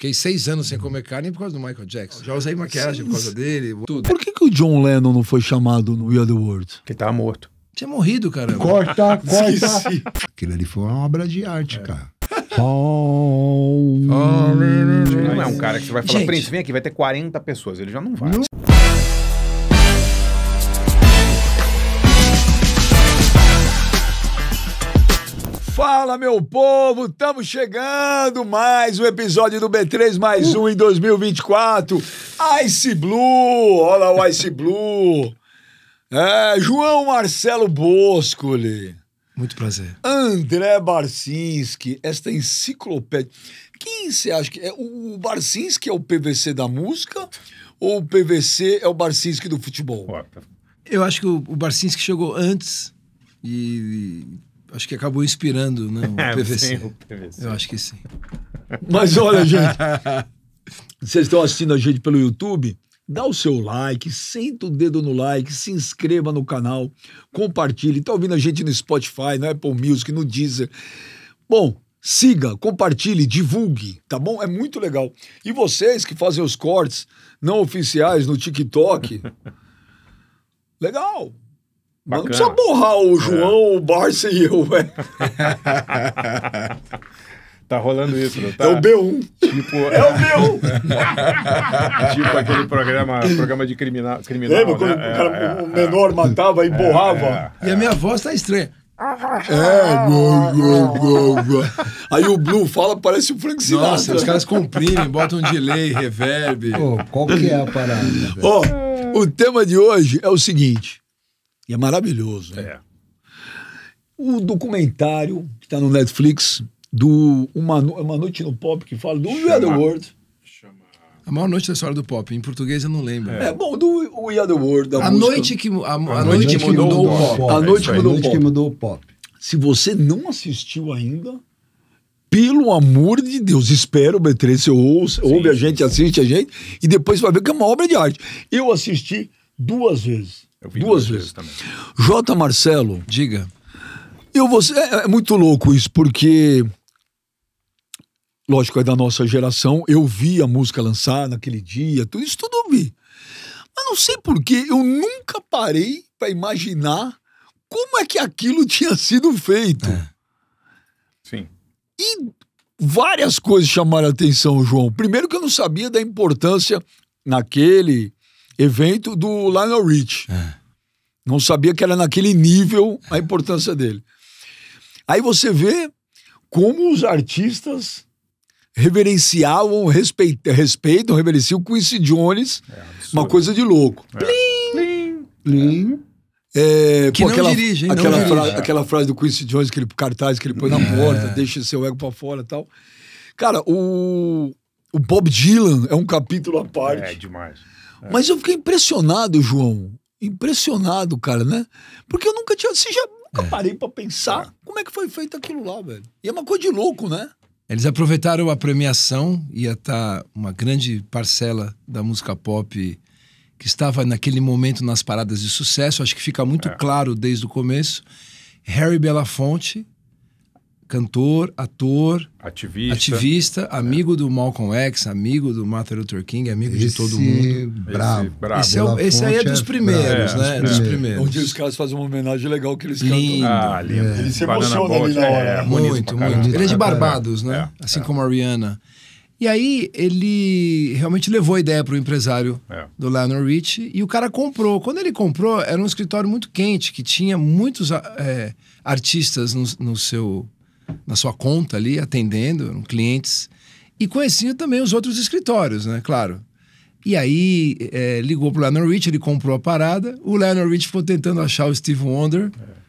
Fiquei seis anos sem comer carne por causa do Michael Jackson. Já usei maquiagem por causa dele. Tudo. Por que, que o John Lennon não foi chamado no We Are the World? Porque tava morto. Tinha morrido, cara. Corta, corta. Aquilo ali foi uma obra de arte, é. cara. Oh, não é um cara que você vai falar, Prince, vem aqui, vai ter 40 pessoas. Ele já não vai. Não. Fala, meu povo! Estamos chegando! Mais um episódio do B3 mais um em 2024. Ice Blue! Olha o Ice Blue! É, João Marcelo Boscoli. Muito prazer. André Barcinski, esta enciclopédia. Quem você acha que é? O Barcinski é o PVC da música ou o PVC é o Barcinski do futebol? Eu acho que o Barcinski chegou antes e acho que acabou inspirando né, o, PVC. É, sim, o PVC. Eu acho que sim. Mas olha, gente, vocês estão assistindo a gente pelo YouTube? Dá o seu like, senta o dedo no like, se inscreva no canal, compartilhe. Está ouvindo a gente no Spotify, no Apple Music, no Deezer. Bom, siga, compartilhe, divulgue, tá bom? É muito legal. E vocês que fazem os cortes não oficiais no TikTok, legal. Bacana. Não precisa borrar o é. João, é. o Barça e eu, velho. Tá rolando isso, tá? É o B1. Tipo, é o B1. tipo aquele programa, programa de criminal. criminal Lembra né? quando é, o, cara, é, o, é. menor é, matava e é, borrava? E a minha voz tá estranha. É, Aí o Blue fala, parece o Frank Sinatra. Nossa, os caras comprimem, botam um delay, reverb. Pô, qual que é a parada? Ó, oh, o tema de hoje é o seguinte. E é maravilhoso. Né? É. O documentário que está no Netflix do Uma, Uma Noite no Pop que fala do We Are The World. A maior noite da história do pop. Em português eu não lembro. É, é bom, do We Are The World, a Noite que, a, a, a noite, noite, que mudou, mudou o pop. pop. A é noite, é, que, mudou a noite pop. que mudou o pop. Se você não assistiu ainda, pelo amor de Deus, espero o B3, você ouve, sim, ouve a gente, sim. assiste a gente, e depois vai ver que é uma obra de arte. Eu assisti duas vezes duas, vezes. também. J. Marcelo, diga. Eu vou, é, é muito louco isso, porque lógico, é da nossa geração. Eu vi a música lançar naquele dia, tudo isso tudo eu vi. Mas não sei porquê, eu nunca parei para imaginar como é que aquilo tinha sido feito. É. Sim. E várias coisas chamaram a atenção, João. Primeiro que eu não sabia da importância naquele evento do Lionel Rich. É. Não sabia que era naquele nível a importância dele. Aí você vê como os artistas reverenciavam, respeitam, respeitam reverenciam Quincy Jones, é, uma coisa de louco. É. Plim! Plim! É. é, que pô, não aquela, dirige, hein? Aquela, não fra dirige. aquela frase do Quincy Jones, que ele, cartaz que ele põe na é. porta, deixa seu ego pra fora e tal. Cara, o, o Bob Dylan é um capítulo à é parte. É, demais. É. Mas eu fiquei impressionado, João. Impressionado, cara, né? Porque eu nunca tinha. Você já nunca é. parei pra pensar é. como é que foi feito aquilo lá, velho. E é uma coisa de louco, né? Eles aproveitaram a premiação, ia estar tá uma grande parcela da música pop que estava naquele momento nas paradas de sucesso, acho que fica muito é. claro desde o começo. Harry Belafonte, cantor, ator, ativista, ativista é. amigo é. do Malcolm X, amigo do Martin Luther King, amigo esse de todo mundo. É bravo. Esse, é bravo. esse, é o, esse aí é dos primeiros, é, né? É. Dos primeiros. Onde os caras fazem uma homenagem legal que eles lindo. cantam. Ah, lindo. É. Ele se emociona ali na hora. muito, muito. Ele é de Barbados, né? assim como a Rihanna. E aí ele realmente levou a ideia para o empresário é. do Lionel Rich e o cara comprou. Quando ele comprou, era um escritório muito quente, que tinha muitos é, artistas no, no, seu na sua conta ali, atendendo clientes. E conhecia também os outros escritórios, né? Claro. E aí é, ligou pro Leonard Rich, ele comprou a parada. O Leonard Rich ficou tentando achar o Steve Wonder. É.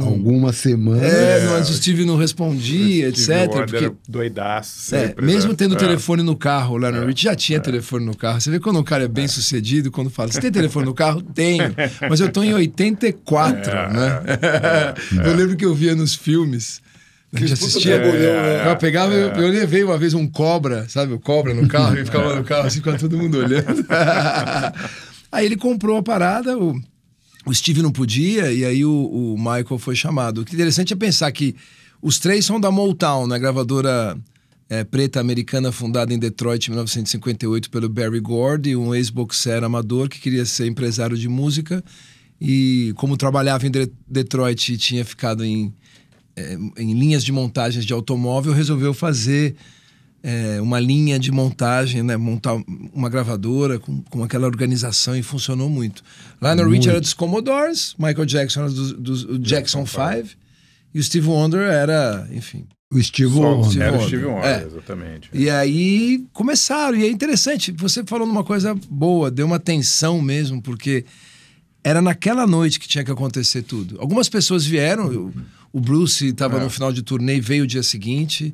Algumas semanas. É, é, mas o Steve não respondia, Steve etc. Wonder porque... doidaço. É, né? mesmo tendo é. telefone no carro, o Leonard é. Rich já tinha é. telefone no carro. Você vê quando um cara é bem é. sucedido, quando fala, você tem telefone no carro? Tenho. Mas eu tô em 84, é, né? eu lembro que eu via nos filmes a gente assistia. É, né? Eu pegava, é. eu, eu, levei uma vez um cobra, sabe? O cobra no carro, e ficava no carro, assim, com todo mundo olhando. aí ele comprou a parada, o, o Steve não podia, e aí o, o, Michael foi chamado. O que é interessante é pensar que os três são da Motown, né? Gravadora é, preta americana fundada em Detroit em 1958 pelo Barry Gordy, um ex-boxer amador que queria ser empresário de música. E como trabalhava em De Detroit e tinha ficado em é, em linhas de montagens de automóvel, resolveu fazer é, uma linha de montagem, né? montar uma gravadora com, com aquela organização e funcionou muito. Lionel muito. Richard era dos Commodores, Michael Jackson era dos, dos Jackson 5 e o Steve Wonder era, enfim. O Steve Wonder. Era o Steve Wonder, é. exatamente. E aí começaram, e é interessante, você falou numa coisa boa, deu uma tensão mesmo, porque era naquela noite que tinha que acontecer tudo. Algumas pessoas vieram, eu, o Bruce estava é. no final de turnê e veio o dia seguinte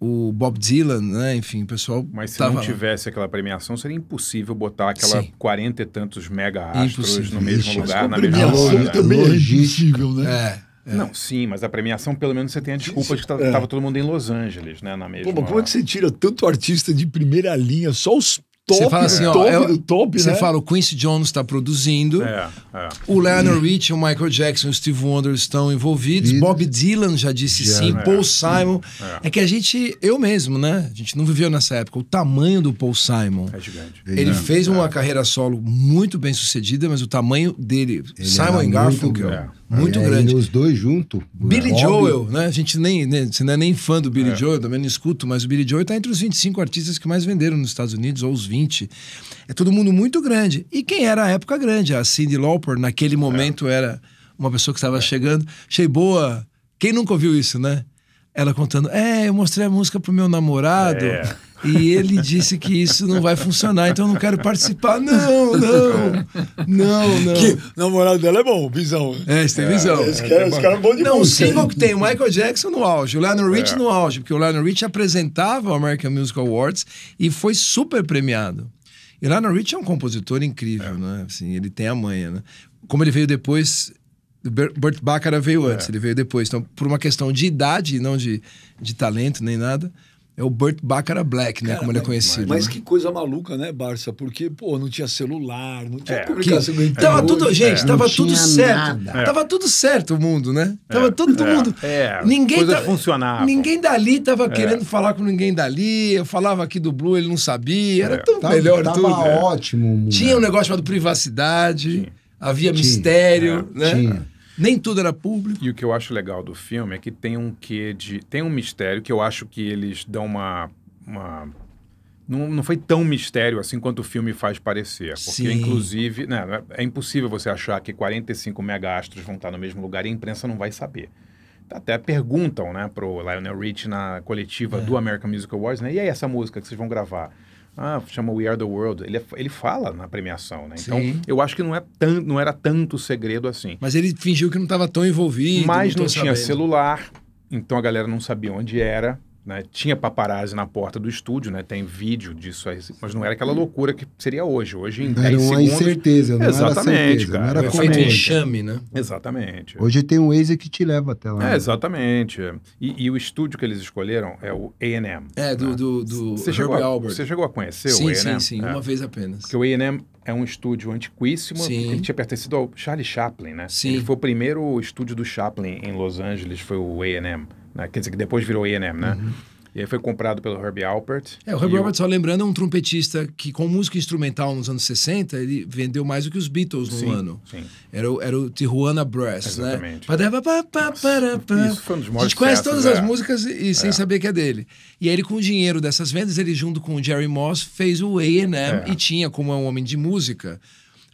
o Bob Dylan, né? Enfim, o pessoal. Mas se tava... não tivesse aquela premiação, seria impossível botar aquela quarenta e tantos mega astros impossível. no mesmo Ixi, lugar, na mesma hora. É né? Também é impossível, né? É. É. Não, sim, mas a premiação, pelo menos, você tem a desculpa de que estava tá, é. todo mundo em Los Angeles, né? Na mesma. Pô, mas como é que você tira tanto artista de primeira linha? Só os top você fala assim, do ó, top, é, do top, Você né? fala, o Quincy Jones está produzindo, é, é. o Leonard Rich, o Michael Jackson, o Steve Wonder estão envolvidos, Bob Dylan já disse sim, Paul é, Simon. É. é. que a gente, eu mesmo, né? A gente não viveu nessa época. O tamanho do Paul Simon. É gigante. Ele é. fez uma carreira solo muito bem sucedida, mas o tamanho dele, Ele Simon Garfunkel muito grande. os dois juntos. Billy Joel, né? A gente nem, nem, né, você não é nem fã do Billy é. Joel, também não escuto, mas o Billy Joel está entre os 25 artistas que mais venderam nos Estados Unidos, ou os 20. É todo mundo muito grande. E quem era a época grande? A Cindy Lauper, naquele é. momento, é. era uma pessoa que estava é. chegando. Achei boa. Quem nunca ouviu isso, né? Ela contando: É, eu mostrei a música pro meu namorado. É. E ele disse que isso não vai funcionar, então eu não quero participar. Não, não, não, não. Que namorado dela é bom, Visão. É, esse tem é, Visão. É, esse cara, é, esse é cara é bom de Não, o single que tem o Michael Jackson no auge, o Lionel Rich é. no auge, porque o Lionel Rich apresentava o American Music Awards e foi super premiado. E o Lionel Rich é um compositor incrível, é. né? Assim, ele tem a manha, né? Como ele veio depois, Burt Bacharach veio antes, é. ele veio depois. Então, por uma questão de idade, não de, de talento nem nada, é o Burt Bacara Black, né? Cara, como ele é conhecido. Mas, mas né? que coisa maluca, né, Barça? Porque, pô, não tinha celular, não tinha é, comunicação. Que, tava então, é tudo, gente, é. tava tudo certo. Nada. É. Tava tudo certo o mundo, né? É. Tava todo é, mundo. É. Ninguém coisa tá, funcionava. Ninguém dali tava é. querendo falar com ninguém dali. Eu falava aqui do Blue, ele não sabia. Era tão tava, melhor tava tudo. Tava ótimo. Tinha um negócio chamado privacidade. Tinha. Havia tinha. mistério, né? Tinha nem tudo era público. E o que eu acho legal do filme é que tem um quê de. Tem um mistério que eu acho que eles dão uma. uma... Não, não foi tão mistério assim quanto o filme faz parecer. Porque, Sim. inclusive, né, é, é impossível você achar que 45 megastros vão estar no mesmo lugar e a imprensa não vai saber até perguntam, né, pro Lionel Rich na coletiva é. do American Music Awards, né, e aí essa música que vocês vão gravar? Ah, chama We Are the World. Ele, é ele fala na premiação, né? Então, Sim. eu acho que não, é tan, não era tanto segredo assim. Mas ele fingiu que não estava tão envolvido. Mas não, não tinha celular, então a galera não sabia onde era né, tinha paparazzi na porta do estúdio, né, tem vídeo disso, aí, mas não era aquela loucura que seria hoje. Hoje em não 10 era uma segundos... incerteza, não exatamente, era certeza, cara. Não era feito enxame, né? Exatamente. Hoje tem um Waze que te leva até lá. É, exatamente. E, e, o estúdio que eles escolheram é o A&M. É, do, né? do, do você chegou a, Albert. Você chegou a conhecer sim, o A&M? Sim, sim, é. uma vez apenas. Porque o A&M é um estúdio antiquíssimo. Sim. Ele tinha pertencido ao Charlie Chaplin, né? Sim. Ele foi o primeiro estúdio do Chaplin em Los Angeles, foi o A&M né? quer dizer que depois virou E&M, né? Uhum. E aí foi comprado pelo Herbie Alpert. É, o Herbie Alpert, o... só lembrando, é um trompetista que com música instrumental nos anos 60, ele vendeu mais do que os Beatles no sim, ano. Sim. Era o, era o Tijuana Brass, Exatamente. né? Exatamente. Isso foi um dos A gente conhece todas é. as músicas e, e sem é. saber que é dele. E aí ele, com o dinheiro dessas vendas, ele junto com o Jerry Moss fez o A&M é. e tinha, como é um homem de música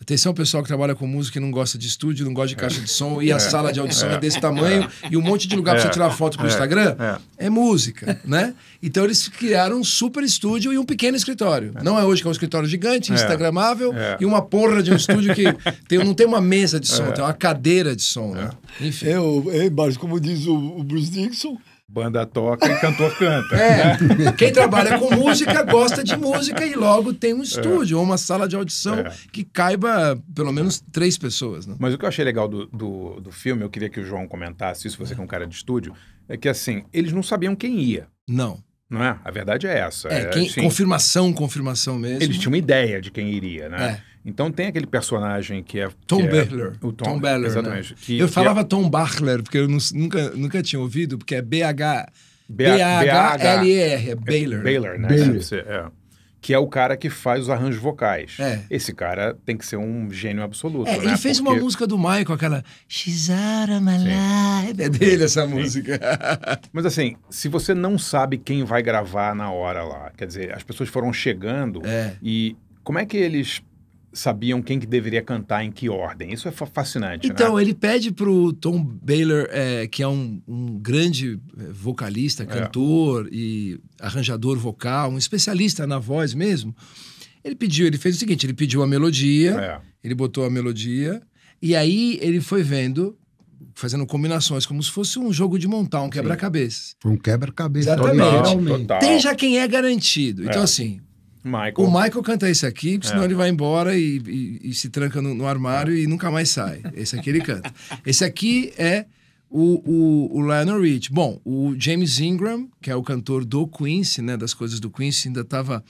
Atenção, pessoal que trabalha com música e não gosta de estúdio, não gosta de caixa de som, e a é. sala de audição é, desse é. tamanho, é. e um monte de lugar para você tirar foto para o Instagram, é. música, né? Então eles criaram um super estúdio e um pequeno escritório. Não é hoje que é um escritório gigante, instagramável, e uma porra de um estúdio que tem, não tem uma mesa de som, tem uma cadeira de som, né? Enfim. É, o, é, mas como diz o, o Bruce Dixon, Banda toca e cantor canta. É. Né? Quem trabalha com música gosta de música e logo tem um é. estúdio é. ou uma sala de audição é. que caiba pelo menos três pessoas. Né? Mas o que eu achei legal do, do, do filme, eu queria que o João comentasse isso, você que é um cara de estúdio, é que assim, eles não sabiam quem ia. Não. Não é? A verdade é essa. É, é quem, assim, confirmação, confirmação mesmo. Eles tinham uma ideia de quem iria, né? É. Então tem aquele personagem que é. Tom que É o Tom, Tom né? Exatamente. Né? Que, eu que falava é... Tom Barler, porque eu não, nunca, nunca tinha ouvido, porque é h b h l e r é Baylor. Baylor, né? Baylor. Né? É, que é o cara que faz os arranjos vocais. É. Esse cara tem que ser um gênio absoluto. É, né? Ele fez Porque... uma música do Michael, aquela She's out of my life. É dele essa Sim. música. Mas assim, se você não sabe quem vai gravar na hora lá, quer dizer, as pessoas foram chegando é. e como é que eles sabiam quem que deveria cantar em que ordem. Isso é fascinante. Né? Então, né? ele pede para o Tom Baylor, é, que é um, um, grande é, vocalista, é. cantor é. e arranjador vocal, um especialista na voz mesmo. Ele pediu, ele fez o seguinte: ele pediu a melodia, é. ele botou a melodia, e aí ele foi vendo fazendo combinações, como se fosse um jogo de montar, um quebra-cabeças. Foi um quebra-cabeça. Exatamente. Total. Tem já quem é garantido. Então, é. assim, Michael. O Michael canta esse aqui, é. senão é. ele vai embora e, e, e se tranca no, no armário é. e nunca mais sai. Esse aqui ele canta. Esse aqui é o, o, o Lionel Rich. Bom, o James Ingram, que é o cantor do Quincy, né, das coisas do Quincy, ainda estava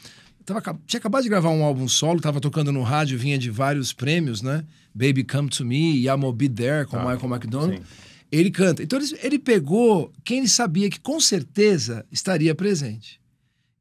tava, tinha acabado de gravar um álbum solo, estava tocando no rádio, vinha de vários prêmios, né? Baby Come To Me e I'm Be There com ah, Michael McDonald. Sim. Ele canta. Então ele, ele pegou quem ele sabia que com certeza estaria presente.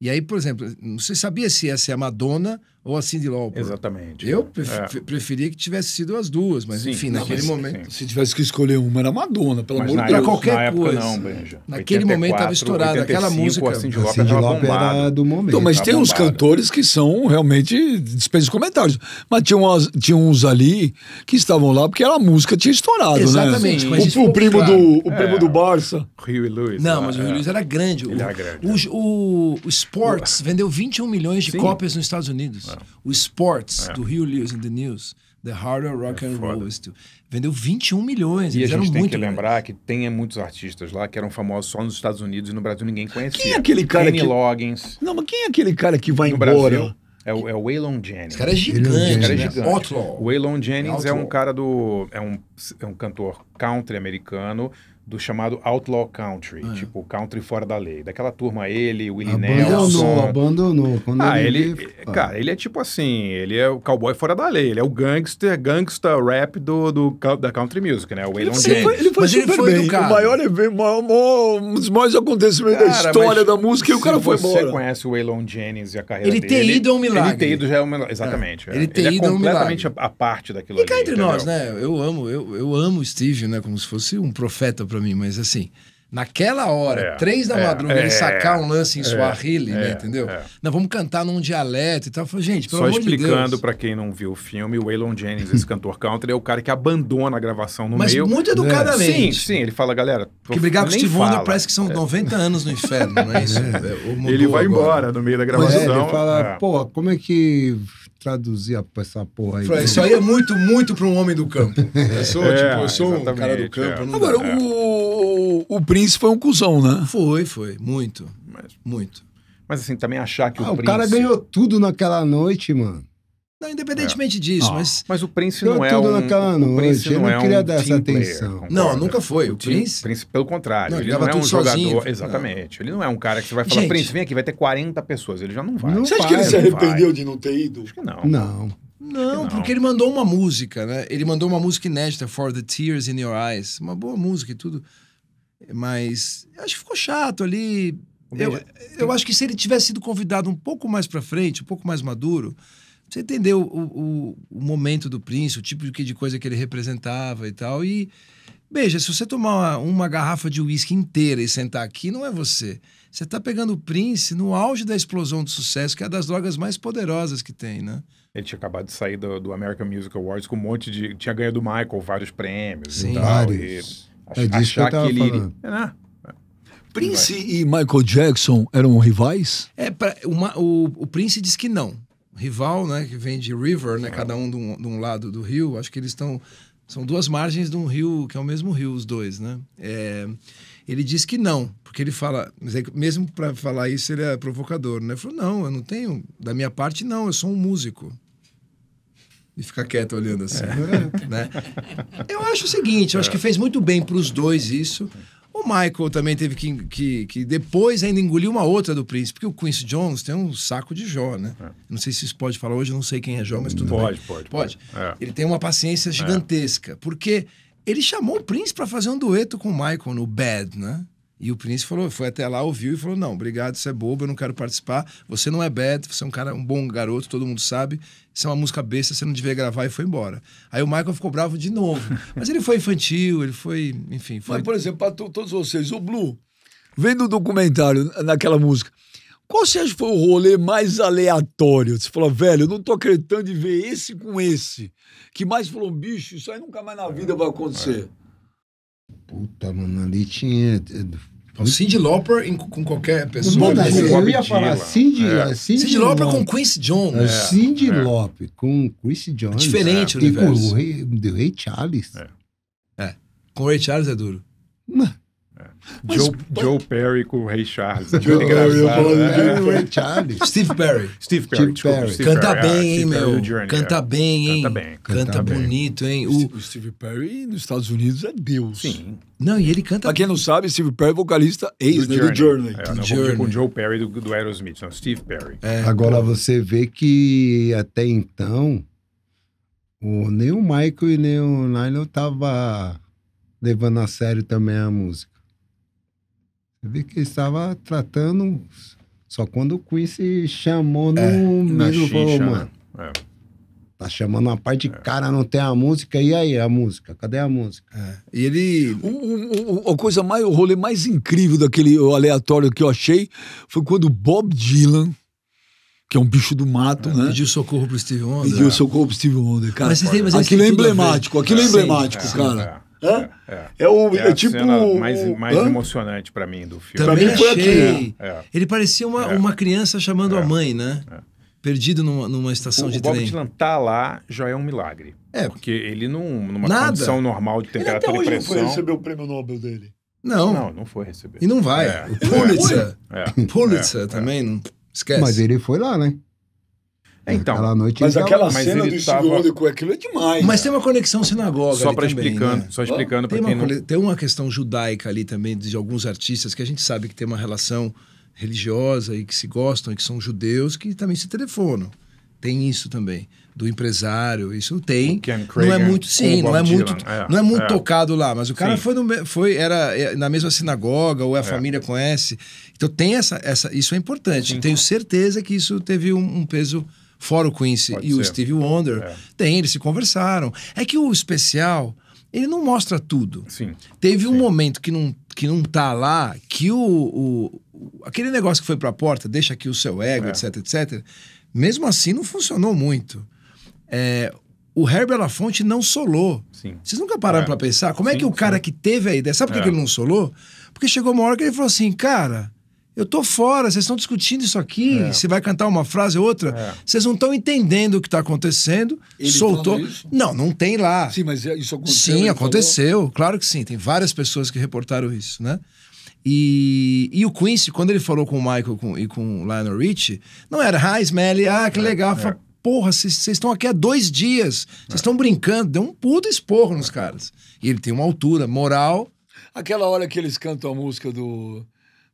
E aí, por exemplo, não se sabia se essa é a Madonna ou a Cindy Lauper. Exatamente. Eu pref é. preferia que tivesse sido as duas, mas sim, enfim, naquele mas, momento. Sim. Se tivesse que escolher uma, era Madonna, pelo mas amor de Deus. Era qualquer coisa. Não, é. Benja. Naquele momento estava estourada aquela música. A Cindy Lauper, a Cindy era do momento. Então, mas tem bombada. uns cantores que são realmente dispensos comentários. Mas tinha, umas, tinha uns ali que estavam lá porque a música tinha estourado, Exatamente, né? Exatamente. O, o, primo, claro. do, o é. primo é. do Barça. Rio e Luiz. Não, mas o Rio e Luiz era grande. Ele era grande. o, Sports vendeu 21 milhões de cópias nos Estados Unidos. É. O Sports, é. do Rio Lewis in the News, The Harder é Rock é and Roll Still. Vendeu 21 milhões. E a gente tem que grandes. lembrar que tem muitos artistas lá que eram famosos só nos Estados Unidos e no Brasil ninguém conhecia. Quem é aquele cara Kenny que... Loggins. Não, mas quem é aquele cara que vai no embora? Brasil? É o, é o Waylon Jennings. Esse cara é gigante. Esse cara é né? gigante. Né? Waylon Jennings Outlaw. é um cara do... É um, é um cantor country americano do chamado Outlaw Country, é. tipo country fora da lei. Daquela turma, ele, Willie abandonou, Nelson. Abandonou, abandonou. ah, ele, ele ah. cara, ele é tipo assim, ele é o cowboy fora da lei, ele é o gangster, gangster rap do, do da country music, né? O Waylon James. Ele foi, ele foi, ele foi bem, o maior evento, maior, maior, um dos maiores acontecimentos cara, da história da música e o cara foi embora. você conhece o Waylon Jennings e a carreira ele dele... Ele ter ido é um milagre. Ele ter ido já é um milagre, exatamente. É. é. Ele ter ele é ido é completamente a, a parte daquilo e ali. E cá entre entendeu? nós, né? Eu amo, eu, eu amo o Steve, né? Como se fosse um profeta para mim, mas assim, naquela hora, é, três da é, madrugada, ele é, sacar um lance em é, Swahili, né, entendeu? Não, vamos cantar num dialeto e tal. Eu falei, gente, pelo Só amor explicando de para quem não viu o filme, o Waylon Jennings, esse cantor country, é o cara que abandona a gravação no mas meio. Mas muito educadamente. Sim, sim, ele fala, galera... Que brigar com o Steve Wonder parece que são 90 anos no inferno, não é isso? ele vai agora. embora no meio da gravação. ele fala, pô, como é que traduzir a, essa porra aí. isso aí é muito, muito para um homem do campo. Eu sou, é, tipo, eu sou um cara do campo. É. Agora, dá. o, o Prince foi um cuzão, né? Foi, foi. Muito. Mas, muito. Mas assim, também achar que ah, o, o Prince... O cara ganhou tudo naquela noite, mano. Não, independentemente é. disso, mas. Mas o Prince não é um. Naquela O Prince não, não é queria um dar essa atenção. Player, não, nunca foi. O, o Prince. Prince, pelo contrário, não, ele, ele não é um jogador. exatamente. Não. Ele não é um cara que você vai falar, Gente, Prince, vem aqui, vai ter 40 pessoas. Ele já não vai. Não você acha que ele se arrependeu vai. de não ter ido? Acho que não. Não. Não, porque ele mandou uma música, né? Ele mandou uma música inédita, For the Tears in Your Eyes. Uma boa música e tudo. Mas acho que ficou chato ali. Eu, eu acho que se ele tivesse sido convidado um pouco mais pra frente, um pouco mais maduro, você entendeu o, o, o, momento do príncipe, o tipo de, de coisa que ele representava e tal. E, veja, se você tomar uma, uma garrafa de uísque inteira e sentar aqui, não é você. Você está pegando o príncipe no auge da explosão do sucesso, que é das drogas mais poderosas que tem, né? Ele tinha acabado de sair do, do American Music Awards com um monte de. Tinha ganhado do Michael vários prêmios Sim, e tal. Vários. E é disso que eu tava que ele... É, né? Prince e Michael Jackson eram rivais? É, pra, uma, o, o Prince diz que não rival, né, que vem de river, né, cada um de um, de um lado do rio. Acho que eles estão são duas margens de um rio que é o mesmo rio, os dois, né? É, ele diz que não, porque ele fala, é mesmo para falar isso ele é provocador, né? Ele falou, não, eu não tenho, da minha parte não, eu sou um músico. E fica quieto olhando assim, é. né? Eu acho o seguinte, eu acho que fez muito bem para os dois isso. O Michael também teve que, que, que, depois ainda engolir uma outra do Prince, porque o Quincy Jones tem um saco de Jó, né? É. Não sei se isso pode falar hoje, não sei quem é Jó, mas tudo pode, bem. Pode, pode. pode. É. Ele tem uma paciência é. gigantesca, porque ele chamou o Prince para fazer um dueto com o Michael no Bad, né? E o Prince falou, foi até lá, ouviu e falou: não, obrigado, você é bobo, eu não quero participar. Você não é bad, você é um cara, um bom garoto, todo mundo sabe. Isso é uma música besta, você não devia gravar e foi embora. Aí o Michael ficou bravo de novo. Mas ele foi infantil, ele foi, enfim. Foi... Mas, por exemplo, para todos vocês, o Blue, vendo o documentário naquela música, qual você acha que foi o rolê mais aleatório? Você falou, velho, eu não tô acreditando de ver esse com esse. Que mais falou, bicho, isso aí nunca mais na vida vai acontecer. É. Puta, mano, ali tinha é, o então, Cindy é. é, Lauper com qualquer pessoa. Bom, eu, eu ia falar Cindy, é. Cindy, Cindy Lauper com Quincy Jones. É. Cindy é. Lauper com Quincy Jones. É diferente é. o universo. E com o Ray, Ray Charles. É. é. Com o Ray Charles é duro. Mas, Joe, mas... Joe Perry com o Ray Charles. Né? Joe Perry, eu né? falando Ray Charles. Steve Perry. Steve Perry, Steve desculpa, Perry. Steve Canta ah, Perry. É. bem, hein, meu? Canta bem, hein? Canta bem. Canta, canta bem. bonito, hein? O... o... Steve Perry nos Estados Unidos é Deus. Sim. Não, e ele canta... Pra quem não sabe, Steve Perry é vocalista ex do, né, do Journey. É, do não né, Journey. com o Joe Perry do, do Aerosmith, não, Steve Perry. É, Agora então... você vê que até então... O, nem o Michael e nem o Lionel tava levando a sério também a música. Eu vi que ele estava tratando. Só quando o Quincy chamou no é, meio falou, mano. Né? É. Tá chamando uma parte de é. cara, não tem a música. E aí, a música? Cadê a música? É. E ele. O, o, o, a coisa mais, o rolê mais incrível daquele aleatório que eu achei foi quando Bob Dylan que é um bicho do mato, é, né? Pediu socorro pro Steve Wonder. Pediu socorro pro Steve Wonder, cara. Mas, tem, mas aquilo é emblemático, aquilo é, é emblemático, sim, cara. É, é, é. o é, é tipo mais, mais emocionante para mim do filme. Também mim foi aqui. É. Ele parecia uma, uma criança chamando a mãe, né? Perdido numa, numa estação o, de o trem. O Bob Dylan tá lá já é um milagre. É. Porque ele não, numa Nada. condição normal de temperatura ele até hoje e pressão. Ele foi receber o prêmio Nobel dele. Não. Não, não foi receber. E não vai. O Pulitzer. Pulitzer também. Não... Esquece. Mas ele foi lá, né? É, então, aquela noite mas aquela cena do tava... Steve com aquilo é demais. Mas né? tem uma conexão sinagoga só para explicando, né? Só explicando tem, uma, não... tem uma questão judaica ali também de alguns artistas que a gente sabe que tem uma relação religiosa e que se gostam e que são judeus que também se telefonam. Tem isso também do empresário, isso tem. Craig, não é muito, sim, não é muito, é, não é muito é. tocado lá, mas o cara foi, no, foi era é, na mesma sinagoga ou é a é. família conhece. Então tem essa, essa isso é importante. Sim. Tenho certeza que isso teve um, um peso fora o Quincy Pode e ser. o Steve Wonder. É. Tem, eles se conversaram. É que o especial, ele não mostra tudo. Sim. Teve Sim. um momento que não, que não tá lá, que o, o aquele negócio que foi para a porta, deixa aqui o seu ego, é. etc, etc. Mesmo assim, não funcionou muito. É, o Herbert Lafonte não solou. Sim. Vocês nunca pararam é. para pensar como sim, é que o cara sim. que teve a ideia, sabe por é. que ele não solou? Porque chegou uma hora que ele falou assim, cara, eu tô fora, vocês estão discutindo isso aqui, é. você vai cantar uma frase ou outra, é. vocês não estão entendendo o que está acontecendo. Ele soltou. Não, não tem lá. Sim, mas é, isso aconteceu. Sim, aconteceu. Falou. Claro que sim. Tem várias pessoas que reportaram isso, né? E, e o Quincy, quando ele falou com o Michael com, e com o Lionel Richie, não era, ah, Smelly, ah, que é, legal. É. Fala, Porra, vocês estão aqui há dois dias, vocês é. estão brincando. Deu um puto esporro nos caras. E ele tem uma altura moral. Aquela hora que eles cantam a música do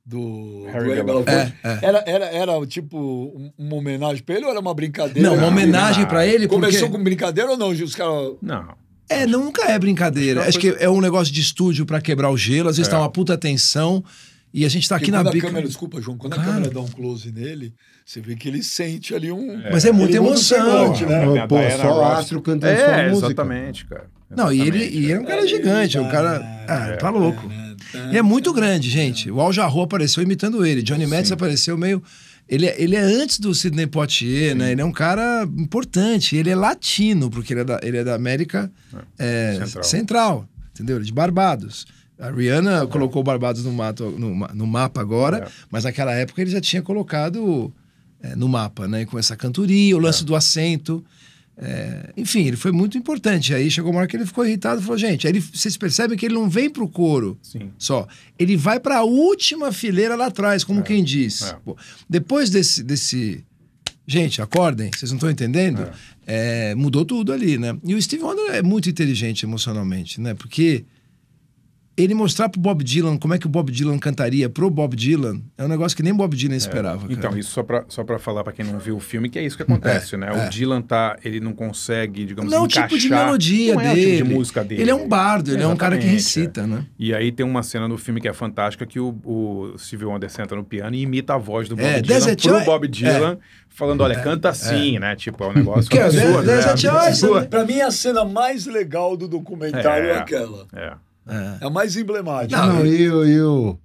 do, Harry do É, é. Era, era, era tipo uma homenagem pra ele ou era uma brincadeira? Não, uma homenagem pra ele. Porque... Começou com brincadeira ou não? Os caras. Não. É, nunca é brincadeira. Acho que é um negócio de estúdio para quebrar o gelo, às vezes é. tá uma puta tensão. E a gente tá aqui na bica. Câmera, desculpa, João, quando claro. a câmera dá um close nele, você vê que ele sente ali um. É. Mas é muita emoção. Pegante, né? É, pô, só o Astro cantando é, sua música. Exatamente, cara. Exatamente, não, e ele, e ele é um cara gigante, é um ah, cara. Ah, é, tá é. louco. E é muito grande, é. gente. O Al Jarro apareceu imitando ele. Johnny Mathis apareceu meio... Ele é, ele é antes do Sidney Poitier, né? Sim. né? Ele é um cara importante. Ele é latino, porque ele é da, ele é da América é, é Central. Central. entendeu? Ele é de Barbados. A Rihanna é. colocou Barbados no, mato, no, no mapa agora, é. mas naquela época ele já tinha colocado no mapa, né? Com essa cantoria, o lance do acento. É, enfim, ele foi muito importante. Aí chegou uma hora que ele ficou irritado e falou: gente, aí ele, vocês percebem que ele não vem pro couro Sim. só. Ele vai para a última fileira lá atrás, como é, quem diz. É. Pô, depois desse, desse. Gente, acordem, vocês não estão entendendo? É. É, mudou tudo ali, né? E o Steve Wonder é muito inteligente emocionalmente, né? Porque ele mostrar pro Bob Dylan como é que o Bob Dylan cantaria pro Bob Dylan é um negócio que nem Bob Dylan é. esperava. É, então, cara. isso só pra, só pra falar pra quem não viu o filme, que é isso que acontece, é, né? É. O Dylan tá, ele não consegue, digamos, não encaixar... Não, o tipo de melodia não dele. É o tipo de música dele. Ele é um bardo, ele é um cara que recita, né? E aí tem uma cena no filme que é fantástica que o, o Steve Wonder senta no piano e imita a voz do é, Bob é, Dylan pro Bob Dylan, falando, olha, é, canta assim, né? Tipo, é um negócio que absurdo, né? Pra mim, a cena mais legal do documentário é aquela. É. É, o mais emblemático. Não, e, o, e, o,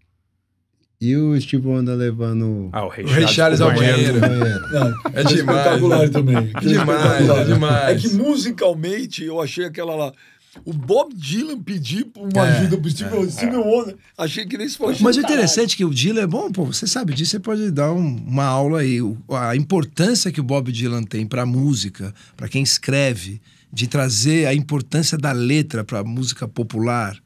e o Steve Wonder levando ah, o Ray, o Charles, ao é banheiro. banheiro. é, é demais. Espetacular né? também. é demais, é demais. É que musicalmente eu achei aquela lá. O Bob Dylan pedir uma é, ajuda pro Steve, é, Steve é. Wonder. Achei que nem se fosse. Mas é o interessante é que o Dylan é bom, pô, você sabe disso, você pode dar um, uma aula aí. O, a importância que o Bob Dylan tem pra música, para quem escreve, de trazer a importância da letra pra música popular.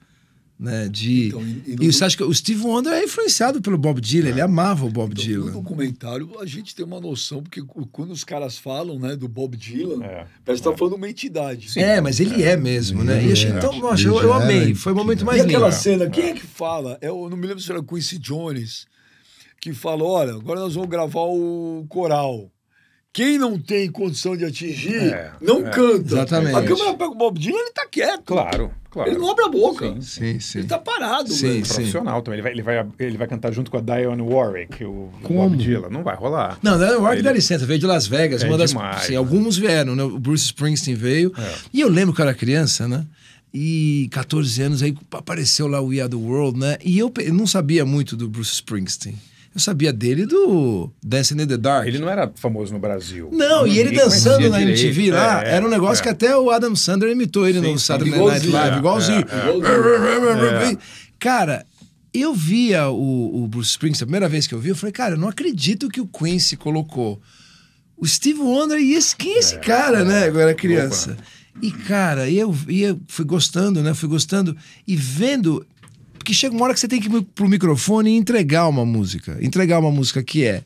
Né, de... Então, e, você acha que o Steve Wonder é influenciado pelo Bob Dylan, é. ele amava o Bob então, Dylan. No documentário a gente tem uma noção, porque quando os caras falam né, do Bob Dylan, é. parece que é. falando uma entidade. Sim, é, mas ele é mesmo, né? E, assim, é. então, nossa, eu, eu, é. amei, foi o momento mais lindo. E aquela cena, quem é que fala? É eu não me lembro se era Quincy Jones, que fala, olha, agora nós vamos gravar o coral. Quem não tem condição de atingir, é, não é, canta. Exatamente. A câmera pega o Bob Dylan, ele tá quieto. Claro, claro. Ele não abre a boca. Sim, sim. sim. Ele tá parado. Sim, mesmo. sim. Profissional também. Ele vai, ele, vai, ele vai cantar junto com a Diane Warwick, o Como? Bob Dylan. Não vai rolar. Não, Dionne Warwick, ele... dá licença, veio de Las Vegas. É uma das, demais. Né? alguns vieram, né? O Bruce Springsteen veio. É. E eu lembro que eu era criança, né? e 14 anos aí apareceu lá o We Are the World, né? E eu, eu não sabia muito do Bruce Springsteen. Eu sabia dele do Dancing in the Dark. Ele não era famoso no Brasil. Não, e ele dançando na MTV lá, é, era um negócio é. que é. até o Adam Sandler imitou ele sim, no Saturday Night Live, é, é, igualzinho. Cara, eu via o, o Bruce Springsteen, a primeira vez que eu vi, eu falei, cara, eu não acredito que o se colocou o Steve Wonder e esse, quem é esse cara, né? Eu era criança. Opa. E, cara, eu, eu fui gostando, né? Fui gostando e vendo que chega uma hora que você tem que ir pro microfone e entregar uma música. Entregar uma música que é.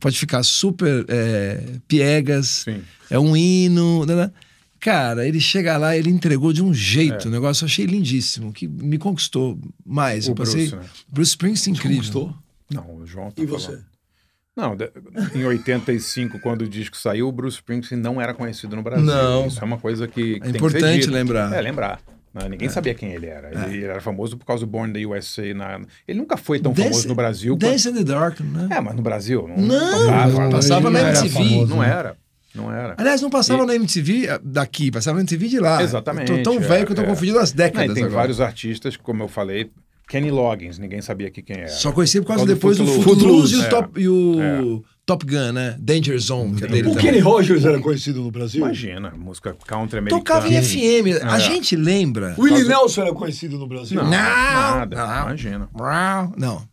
Pode ficar super é, piegas, Sim. é um hino. Né, né? Cara, ele chega lá, ele entregou de um jeito é. o negócio. Eu achei lindíssimo, que me conquistou mais. O eu passei. Bruce, né? Bruce Springsteen incrível. Conquistou? Não, o João. Tá e você? Falando. Não, em 85, quando o disco saiu, o Bruce Springsteen não era conhecido no Brasil. Não. Isso é uma coisa que. É que é importante lembrar. É, lembrar. Né? Ninguém é. sabia quem ele era. É. Ele era famoso por causa do Born the USA. Na... Ele nunca foi tão Dance, famoso no Brasil. Dance in the Dark, né? É, mas no Brasil. Não, não, passava na MTV. Famoso, não né? era. Não era. Aliás, não passava e... na MTV eh, daqui, passava na MTV de lá. Exatamente. Eu tô tão é, velho que eu tô é. confundindo as décadas. Não, tem agora. vários artistas, como eu falei, Kenny Loggins, ninguém sabia aqui quem era. Só conheci por causa depois do Footloose, Footloose, Footloose e o, é, e o é. Top Gun, né? Danger Zone, que é dele O Kenny Rogers era conhecido no Brasil? Imagina, música country americana. Tocava em FM. Ah, a é. gente lembra... O Willie Nelson era conhecido no Brasil? Não, não nada. Não. Imagina. Não.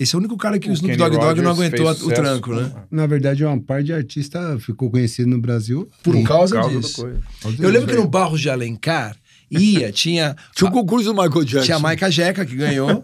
Esse é o único cara que o, o Snoop Dogg Dogg não aguentou o tranco, né? Na verdade, um par de artista ficou conhecido no Brasil por, por causa, causa, disso. Eu lembro que no Barros de Alencar, ia, tinha. Tinha o concurso do Michael Jackson. Tinha a Maica Jeca que ganhou.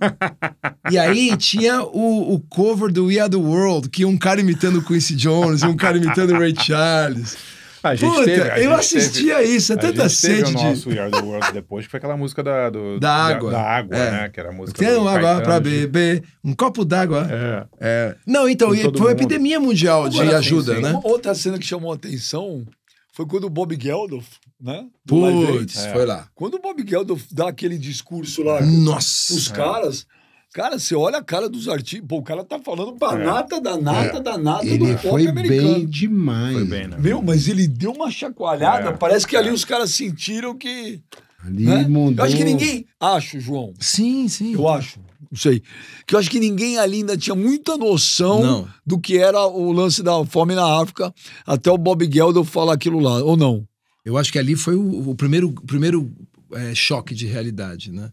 e aí tinha o, o cover do We Are the World, que um cara imitando o Quincy Jones e um cara imitando o Ray Charles. A gente Puta, teve, a eu gente assistia teve, isso, é tanta sede de... o nosso We Are The World depois, que foi aquela música da, do, da água, da, da água é. né? Que era a música Tem uma água pra beber, um copo d'água. É. é. Não, então, foi uma epidemia mundial Agora, de ajuda, né? Uma outra cena que chamou a atenção foi quando o Bob Geldof, né? Putz, é. foi lá. Quando o Bob Geldof dá aquele discurso lá, Nossa, os caras. Cara, você olha a cara dos artistas. Pô, o cara tá falando banata, é. nata é. danata do pop americano. Ele foi bem demais. Foi bem, né? Meu, mas ele deu uma chacoalhada. É. Parece que ali é. os caras sentiram que... Ali né? mudou. Eu acho que ninguém... Acho, João. Sim, sim. Eu acho não sei. Que eu acho que ninguém ali ainda tinha muita noção não. do que era o lance da fome na África, até o Bob Geldof falar aquilo lá, ou não? Eu acho que ali foi o, o primeiro, primeiro é, choque de realidade, né?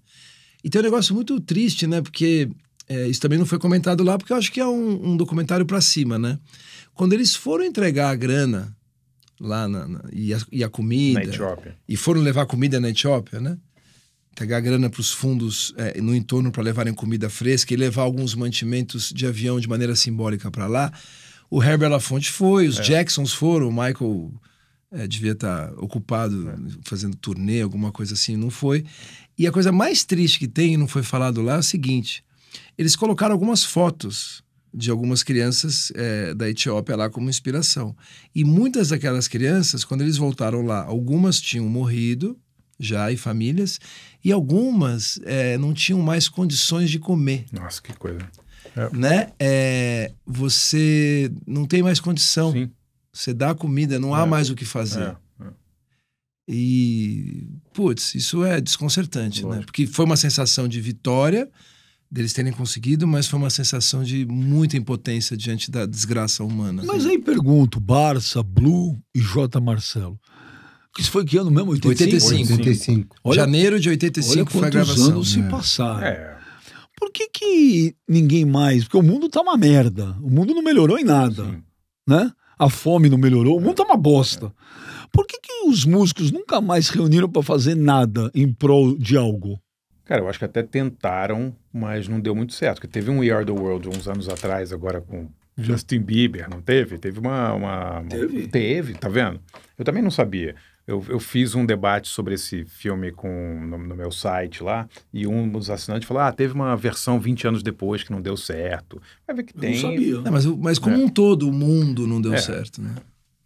E tem um negócio muito triste, né? Porque é, isso também não foi comentado lá, porque eu acho que é um, um documentário para cima, né? Quando eles foram entregar a grana lá na, na e, a, e, a, comida. E foram levar comida na Etiópia, né? pegar grana para os fundos é, no entorno para levarem comida fresca e levar alguns mantimentos de avião de maneira simbólica para lá. O Herbert Lafonte foi, os é. Jacksons foram, o Michael é, devia estar tá ocupado fazendo turnê, alguma coisa assim, não foi. E a coisa mais triste que tem, e não foi falado lá, é o seguinte: eles colocaram algumas fotos de algumas crianças é, da Etiópia lá como inspiração. E muitas daquelas crianças, quando eles voltaram lá, algumas tinham morrido já e famílias, e algumas é, não tinham mais condições de comer. Nossa, que coisa. É. Né? É, você não tem mais condição. Sim. Você dá comida, não há é. mais o que fazer. É, é. E, putz, isso é desconcertante, né? Lógico. né? Porque foi uma sensação de vitória deles terem conseguido, mas foi uma sensação de muita impotência diante da desgraça humana. Mas né? aí pergunto, Barça, Blue e J. Marcelo, isso foi que ano mesmo? 85? 85. 85. Olha, Janeiro de 85 olha foi a gravação. anos se passar passaram. É. Por que, que ninguém mais? Porque o mundo tá uma merda. O mundo não melhorou em nada. Sim. Né? A fome não melhorou. O mundo tá uma bosta. Por que, que os músicos nunca mais reuniram para fazer nada em prol de algo? Cara, eu acho que até tentaram, mas não deu muito certo. Porque teve um We Are The World uns anos atrás, agora com Justin Bieber, não teve? Teve uma... uma... Teve. Teve, tá vendo? Eu também não sabia. Eu, eu fiz um debate sobre esse filme com, no, no, meu site lá, e um dos assinantes falou: ah, teve uma versão 20 anos depois que não deu certo. Vai ver que eu tem. Não sabia. É, mas, mas como é. um todo, o mundo não deu é. certo, né?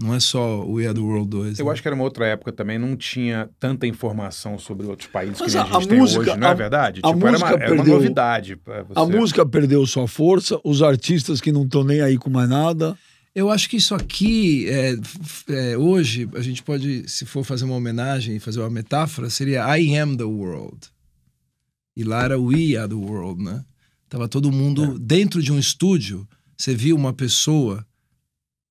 Não é só o We Are the World 2. Eu né? acho que era uma outra época também, não tinha tanta informação sobre outros países Mas que a, a, gente a tem música, hoje, não é a, verdade? A tipo, música era, uma, perdeu, era uma novidade. A música perdeu sua força, os artistas que não estão nem aí com mais nada. Eu acho que isso aqui, é, é, hoje, a gente pode, se for fazer uma homenagem e fazer uma metáfora, seria I am the world. E lá era We are the world, né? Tava todo mundo é. dentro de um estúdio, você viu uma pessoa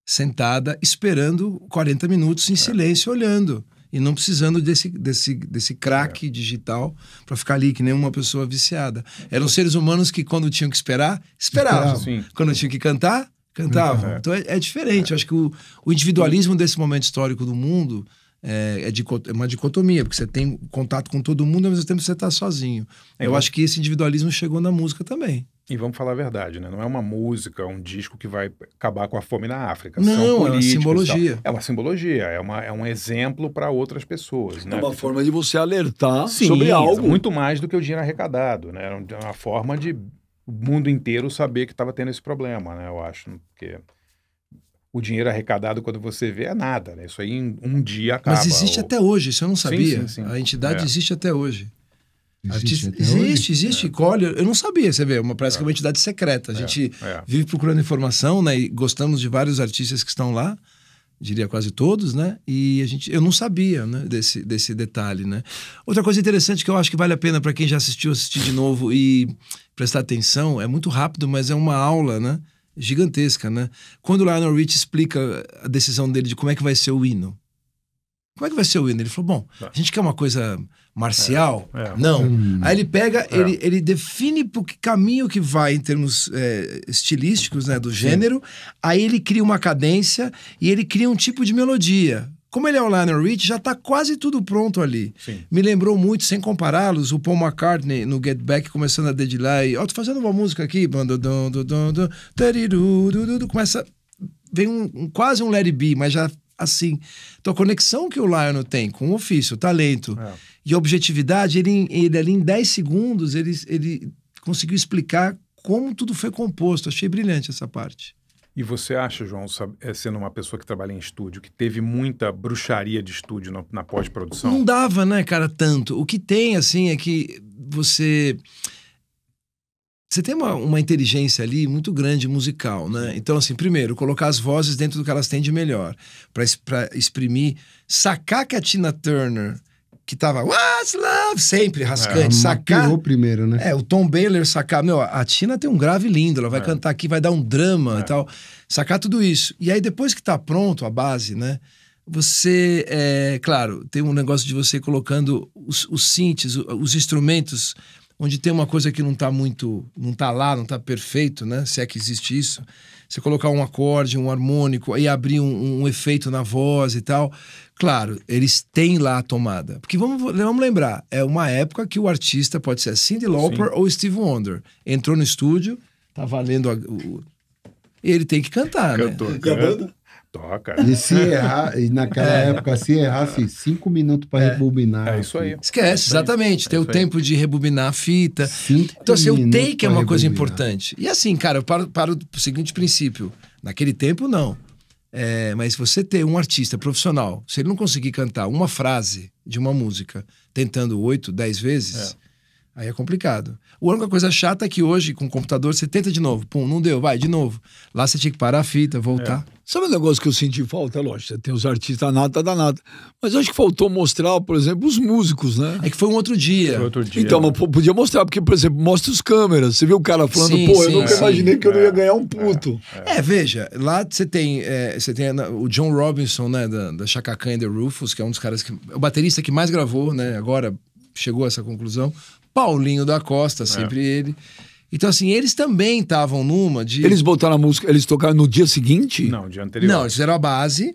sentada esperando 40 minutos em é. silêncio, olhando. E não precisando desse, desse, desse craque é. digital para ficar ali que nem uma pessoa viciada. Eram é. seres humanos que, quando tinham que esperar, esperavam. Sim. Quando tinham que cantar, cantavam. Uhum. Então é, é diferente. É. Acho que o, o, individualismo desse momento histórico do mundo é, é, é, uma dicotomia, porque você tem contato com todo mundo, ao mesmo tempo você está sozinho. É Eu bom. acho que esse individualismo chegou na música também. E vamos falar a verdade, né? Não é uma música, um disco que vai acabar com a fome na África. Não, é uma simbologia. É uma simbologia, é, uma, é um exemplo para outras pessoas. Né? É uma forma de você alertar Sim, sobre algo. Muito mais do que o dinheiro arrecadado, né? É uma forma de o mundo inteiro saber que estava tendo esse problema, né? Eu acho, porque o dinheiro arrecadado quando você vê é nada, né? Isso aí em um dia acaba. Mas existe ou... até hoje, isso eu não sabia. Sim, sim, sim. A entidade é. existe até hoje. Existe, Artista... existe, existe é. colhe. Eu não sabia, você vê, uma, parece que é uma é. entidade secreta. A é, gente é. vive procurando informação, né? E gostamos de vários artistas que estão lá diria quase todos, né? E a gente, eu não sabia, né, desse, desse detalhe, né? Outra coisa interessante que eu acho que vale a pena para quem já assistiu assistir de novo e prestar atenção, é muito rápido, mas é uma aula, né? Gigantesca, né? Quando o Lionel Rich explica a decisão dele de como é que vai ser o hino, como é que vai ser o hino? Ele falou, bom, é. a gente quer uma coisa marcial? É, é. Não. Hum. Aí ele pega, é. ele, ele define pro que caminho que vai em termos é, estilísticos, né, do gênero. Sim. Aí ele cria uma cadência e ele cria um tipo de melodia. Como ele é o Lionel Rich, já está quase tudo pronto ali. Sim. Me lembrou muito, sem compará-los, o Paul McCartney no Get Back começando a dedilar e, ó, oh, tô fazendo uma música aqui, começa vem um, um, quase um Let It Be, mas já assim. Então, a conexão que o Lionel tem com o ofício, o talento é. e a objetividade, ele, ele ali em 10 segundos, ele, ele conseguiu explicar como tudo foi composto. Achei brilhante essa parte. E você acha, João, é, sendo uma pessoa que trabalha em estúdio, que teve muita bruxaria de estúdio na, na pós-produção? Não dava, né, cara, tanto. O que tem, assim, é que você você tem uma, uma inteligência ali muito grande musical, né? Então, assim, primeiro, colocar as vozes dentro do que elas têm de melhor, para exprimir, sacar que a Tina Turner que tava What's Love, sempre rascante, é, sacar. primeiro, né? É, o Tom Baylor sacar. Meu, a Tina tem um grave lindo, ela vai é. cantar aqui, vai dar um drama é. e tal. Sacar tudo isso. E aí, depois que tá pronto a base, né? Você, é, claro, tem um negócio de você colocando os, os synths, os instrumentos onde tem uma coisa que não está muito, não está lá, não está perfeito, né? Se é que existe isso. Você colocar um acorde, um harmônico, aí abrir um, um, efeito na voz e tal. Claro, eles têm lá a tomada. Porque vamos, vamos lembrar, é uma época que o artista pode ser Cindy Lauper Sim. ou Steve Wonder. Entrou no estúdio, tá valendo a, o, ele tem que cantar, né? Cantou, né? Toca. E se errar, e naquela é. época, se errasse é. cinco minutos para é. rebobinar. É isso aí. Esquece, é exatamente. É Ter o tempo de rebobinar a fita. Cinco então, assim, o take é uma coisa importante. E assim, cara, eu paro, paro do seguinte princípio. Naquele tempo, não. É, mas você ter um artista profissional, se ele não conseguir cantar uma frase de uma música tentando oito, dez vezes, é. Aí é complicado. O única coisa chata é que hoje, com o computador, você tenta de novo. Pum, não deu, vai, de novo. Lá você tinha que parar a fita, voltar. É. Sabe um negócio que eu senti falta? É lógico, tem os artistas nata danada. Mas acho que faltou mostrar, por exemplo, os músicos, né? É que foi um outro dia. Foi outro dia. Então, mas podia mostrar, porque, por exemplo, mostra os câmeras. Você viu o cara falando, sim, pô, sim, eu nunca sim. imaginei que é, eu não ia é. ganhar um puto. É, é. veja, lá você tem, é, você tem o John Robinson, né, da, da Chaka Khan the Rufus, que é um dos caras que. O baterista que mais gravou, né, agora chegou a essa conclusão, Paulinho da Costa, é. sempre é. ele. Então, assim, eles também estavam numa de. Eles botaram a música, eles tocaram no dia seguinte? Não, dia anterior. Não, eles fizeram a base,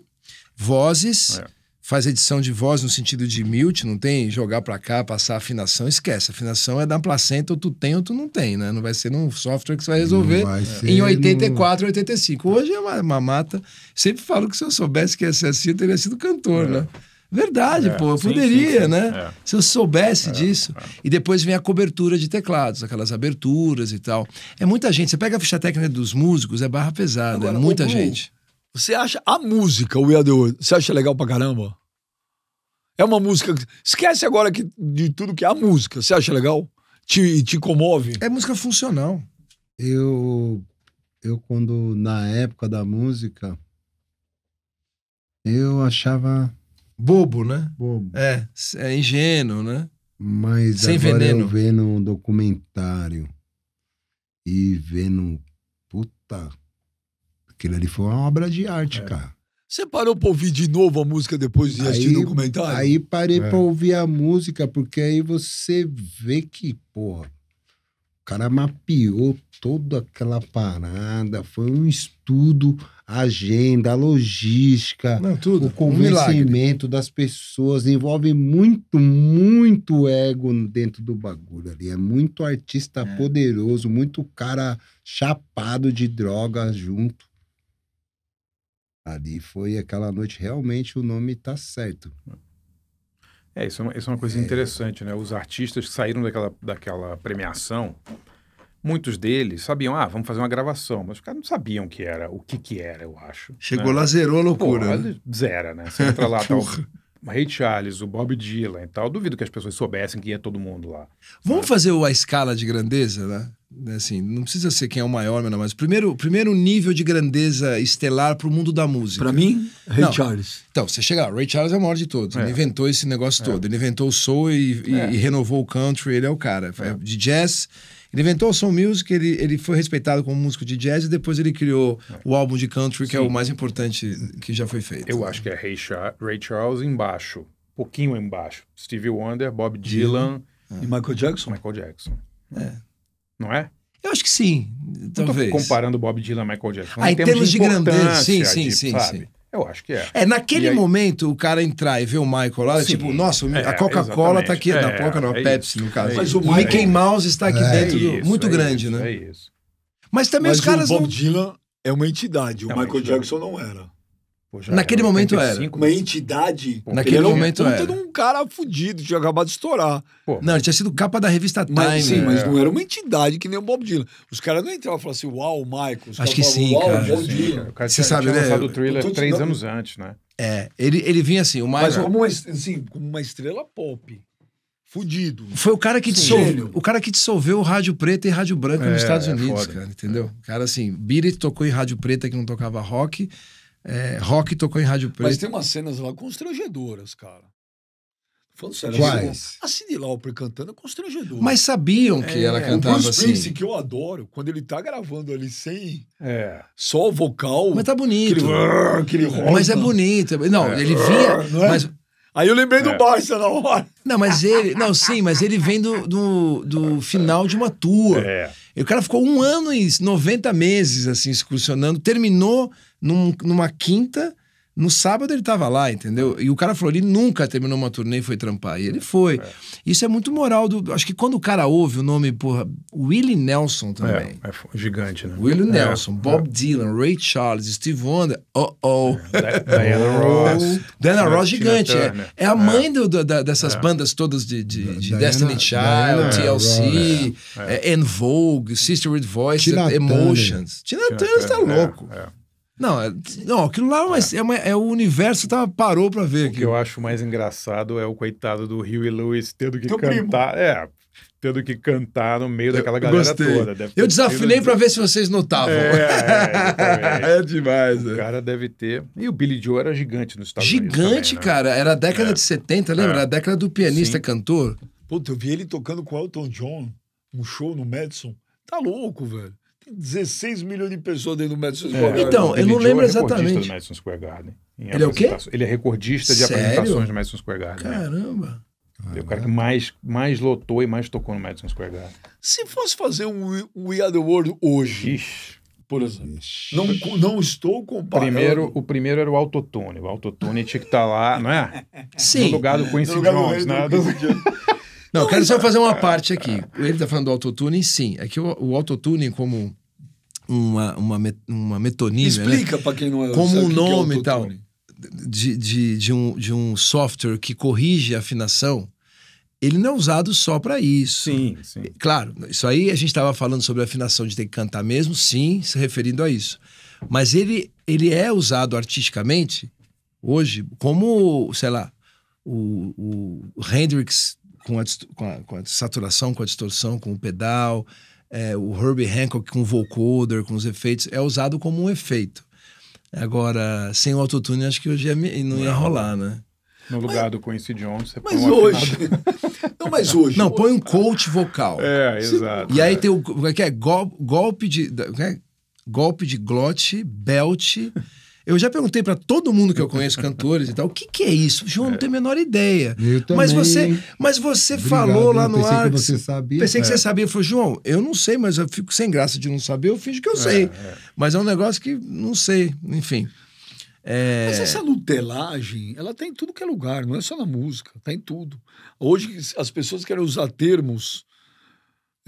vozes, é. faz edição de voz no sentido de mute, não tem jogar para cá, passar afinação, esquece. Afinação é da placenta, ou tu tem ou tu não tem, né? Não vai ser num software que você vai resolver vai em 84, no... 85. Hoje é uma, uma mata. Sempre falo que se eu soubesse que ia ser assim, eu teria sido cantor, é. né? Verdade, é, pô, eu sim, poderia, sim, sim. né? É. Se eu soubesse é, disso. É. E depois vem a cobertura de teclados, aquelas aberturas e tal. É muita gente. Você pega a ficha técnica dos músicos, é barra pesada, é Agora, é muita o, gente. Você acha a música, o iad Are você acha legal pra caramba? É uma música. Esquece agora que, de tudo que é a música. Você acha legal? Te, te comove? É música funcional. Eu. Eu, quando. Na época da música. Eu achava Bobo, né? Bobo. É, é ingênuo, né? Mas Sem agora veneno. eu vendo um documentário e vendo. Puta. Aquilo ali foi uma obra de arte, é. cara. Você parou pra ouvir de novo a música depois de assistir o documentário? Aí parei é. pra ouvir a música, porque aí você vê que, porra, o cara mapeou toda aquela parada, foi um estudo agenda, a logística, Não, tudo. o convencimento um das pessoas. Envolve muito, muito ego dentro do bagulho ali. É muito artista é. poderoso, muito cara chapado de droga junto. Ali foi aquela noite, realmente o nome tá certo. É, isso é uma, isso é uma coisa é. interessante, né? Os artistas que saíram daquela, daquela premiação muitos deles sabiam, ah, vamos fazer uma gravação, mas os caras não sabiam o que era, o que que era, eu acho. Chegou né? lá, zerou a loucura. Pô, né? Zera, né? Você entra lá, tá o Ray Charles, o Bob Dylan e tal, duvido que as pessoas soubessem quem é todo mundo lá. Vamos fazer a escala de grandeza, né? É assim, não precisa ser quem é o maior, mas o primeiro, primeiro nível de grandeza estelar para o mundo da música. Para mim, Ray não. Charles. Então, você chega lá, Ray Charles é o maior de todos. É. Ele inventou esse negócio é. todo. Ele inventou o soul e, é. e, renovou o country. Ele é o cara. É é. De jazz ele inventou o soul music, ele, ele foi respeitado como músico de jazz e depois ele criou é. o álbum de country, que Sim. é o mais importante que já foi feito. Eu acho que é Ray Charles, Ray Charles embaixo, pouquinho embaixo. Stevie Wonder, Bob Dylan... Dylan. É. E Michael Jackson? Michael Jackson. É. Não é? Eu acho que sim, talvez. Não tô comparando Bob Dylan e Michael Jackson. Ah, em termos, termos de grandeza, sim, sim, de, sim, sim. Eu acho que é. É, naquele aí... momento, o cara entrar e ver o Michael lá, Sim. tipo, nossa, é, a Coca-Cola tá aqui, é, na Coca não, a Pepsi, isso, no caso. É Mas o Mickey Mouse está aqui é dentro, isso, muito é grande, isso, né? É isso. Mas também Mas os caras. O Bob não... Dylan é uma entidade, o Michael Jackson não era. Naquele momento 85, era. Uma né? entidade. Pô, Naquele ele momento era. era. um cara fudido, tinha acabado de estourar. Pô. Não, ele tinha sido capa da revista Time. Mas, sim, é. mas não era uma entidade que nem o Bob Dylan. Os caras não entravam e falavam assim, uau, Michael. Os Acho que falavam, sim, cara. O cara Você sabe, né? lançado o thriller tô, três não... anos antes, né? É, ele, ele vinha assim, o Michael... Mas como uma, assim, como uma estrela pop. Fudido. Foi o cara que dissolveu, o cara que dissolveu rádio preto e rádio branco é, nos Estados é Unidos, é cara, entendeu? É. O cara assim, Beat tocou em rádio preta que não tocava rock, é, rock tocou em Rádio Preto. Mas tem umas cenas lá constrangedoras, cara. Falando sério, Quais? a Cindy Lauper cantando é constrangedor. Mas sabiam que é, ela cantava Bruce assim. Prince, que eu adoro, quando ele tá gravando ali sem é. só o vocal. Mas tá bonito. Aquele, aquele mas é bonito. Não, é. ele vinha. Não é? mas, Aí eu lembrei do é. Barça na hora. Não, mas ele. Não, sim, mas ele vem do, do, do final de uma tour. É. E o cara ficou um ano e 90 meses, assim, excursionando. Terminou num, numa quinta no sábado ele estava lá, entendeu? E o cara falou, ele nunca terminou uma turnê e foi trampar. E ele foi. É. Isso é muito moral do... Acho que quando o cara ouve o nome, porra, Willie Nelson também. É, é gigante, né? Willie é, Nelson, Bob é. Dylan, Ray Charles, Steve Wonder, oh-oh. É, Diana oh. Ross. Diana Ross gigante, é. é. a mãe do, da, dessas bandas todas de, de, de Diana, Destiny Child, Diana, TLC, En Vogue, Sister With Voice, Tina Emotions. Tina, Turner está louco. É. Não, é, não aquilo lá é. É. é, uma, é o universo tá, parou para ver. O aquilo. que eu acho mais engraçado é o coitado do Rio e Lewis tendo que Teu cantar. Primo. É, tendo que cantar no meio daquela galera Gostei. toda. eu desafinei para ver se vocês notavam. É, é, é demais. O é. cara deve ter. E o Billy Joe era gigante nos Estados gigante, Unidos. Gigante, né? cara. Era a década é. de 70, lembra? Era a década do pianista-cantor. Puta, eu vi ele tocando com o Elton John, um show no Madison. Tá louco, velho. 16 milhões de pessoas dentro do Madison é. Square Garden. Então, eu não lembro é exatamente. Do Madison Square Garden, ele é o quê? Ele é recordista de Sério? apresentações do Madison Square Garden. Né? Caramba! É o cara que mais, mais lotou e mais tocou no Madison Square Garden. Se fosse fazer um We Are The World hoje... Ixi. Por exemplo. Não, não estou comparando... Primeiro, o primeiro era o autotune. O autotune tinha que estar tá lá, não é? Sim. No lugar do Quincy Jones, né? Do... Não, quero só fazer uma tá. parte aqui. Ele está falando do autotune, sim. É que o, o autotuning, como uma, uma, uma metonímia. Né? Explica né? para quem não é Como um é nome e é tal. De, de, de, um, de um software que corrige a afinação, ele não é usado só para isso. Sim, sim. Claro, isso aí a gente estava falando sobre a afinação de ter que cantar mesmo, sim, se referindo a isso. Mas ele, ele é usado artisticamente hoje como, sei lá, o, o Hendrix com a, com a, com a saturação, com a distorção, com o pedal, é, o Herbie Hancock com o vocoder, com os efeitos, é usado como um efeito. Agora, sem o autotune, acho que hoje ia, não ia rolar, né? No lugar mas, do Quincy Jones, você mas hoje. não, mas hoje. Não, põe um coach vocal. É, exato. E aí tem o é é? É que é golpe de golpe de glote, belt eu já perguntei para todo mundo que eu conheço, cantores e tal, o que, que é isso? João, é. não tenho a menor ideia. Eu também. Mas você, mas você Obrigado, falou lá no pensei ar. Pensei que você sabia. Pensei é. que você sabia. Eu falei, João, eu não sei, mas eu fico sem graça de não saber, eu finjo que eu é, sei. É. Mas é um negócio que não sei, enfim. É, mas essa nutelagem, ela tem tá em tudo que é lugar, não é só na música, tá em tudo. Hoje as pessoas querem usar termos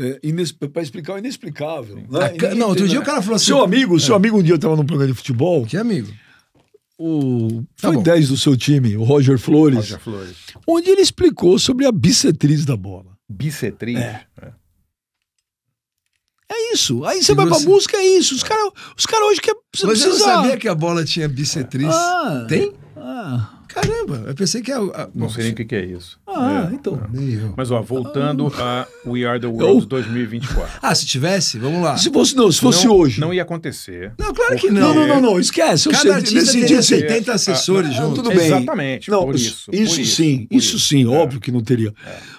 é, para explicar o inexplicável. Né? Ah, ca... Não, outro dia o cara falou assim. Seu amigo, é. seu amigo um dia estava num programa de futebol. Que amigo? O, tá foi bom. 10 do seu time, o Roger Flores, Roger Flores. Onde ele explicou sobre a bissetriz da bola. Bissetriz? É. é. É isso. Aí você e vai você... pra música, é isso. Os é. caras os cara hoje você Precisa... Mas eu não sabia que a bola tinha bissetriz. Ah. Tem? Ah. Caramba, eu pensei que é. Não sei nem o que, é isso. Ah, é, então. É. Mas, ó, voltando ah. a We Are the World 2024. Ah, se tivesse, vamos lá. Se fosse, não, se fosse não, hoje. Não ia acontecer. Não, claro que não. Não, não, não, esquece. Eu Cada sei, artista nesse teria 70 assessores ah, não, tudo bem. Exatamente. Não, isso, isso, isso, sim, isso, sim, é. óbvio que não teria.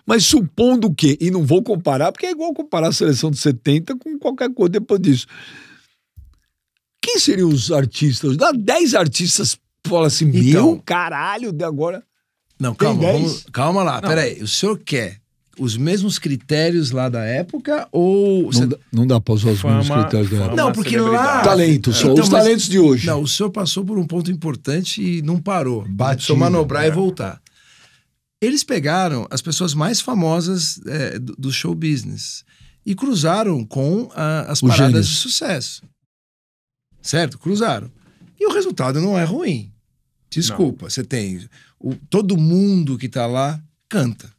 Mas supondo que, e não vou comparar, porque é igual comparar a seleção de 70 com qualquer coisa depois disso. Quem seriam os artistas? Dá 10 artistas fala assim, então, meu caralho, de agora. Não, calma, vamos, calma lá, não. peraí. O senhor quer os mesmos critérios lá da época ou. Não, cê... não dá para usar os mesmos critérios da época. Não, porque lá. Talento, só, então, os mas... talentos de hoje. Não, o senhor passou por um ponto importante e não parou. bateu só manobrar é. e voltar. Eles pegaram as pessoas mais famosas é, do, show business e cruzaram com a, as paradas de sucesso. Certo? Cruzaram. E o resultado não é ruim. Desculpa, não. você tem. O, todo mundo que está lá canta.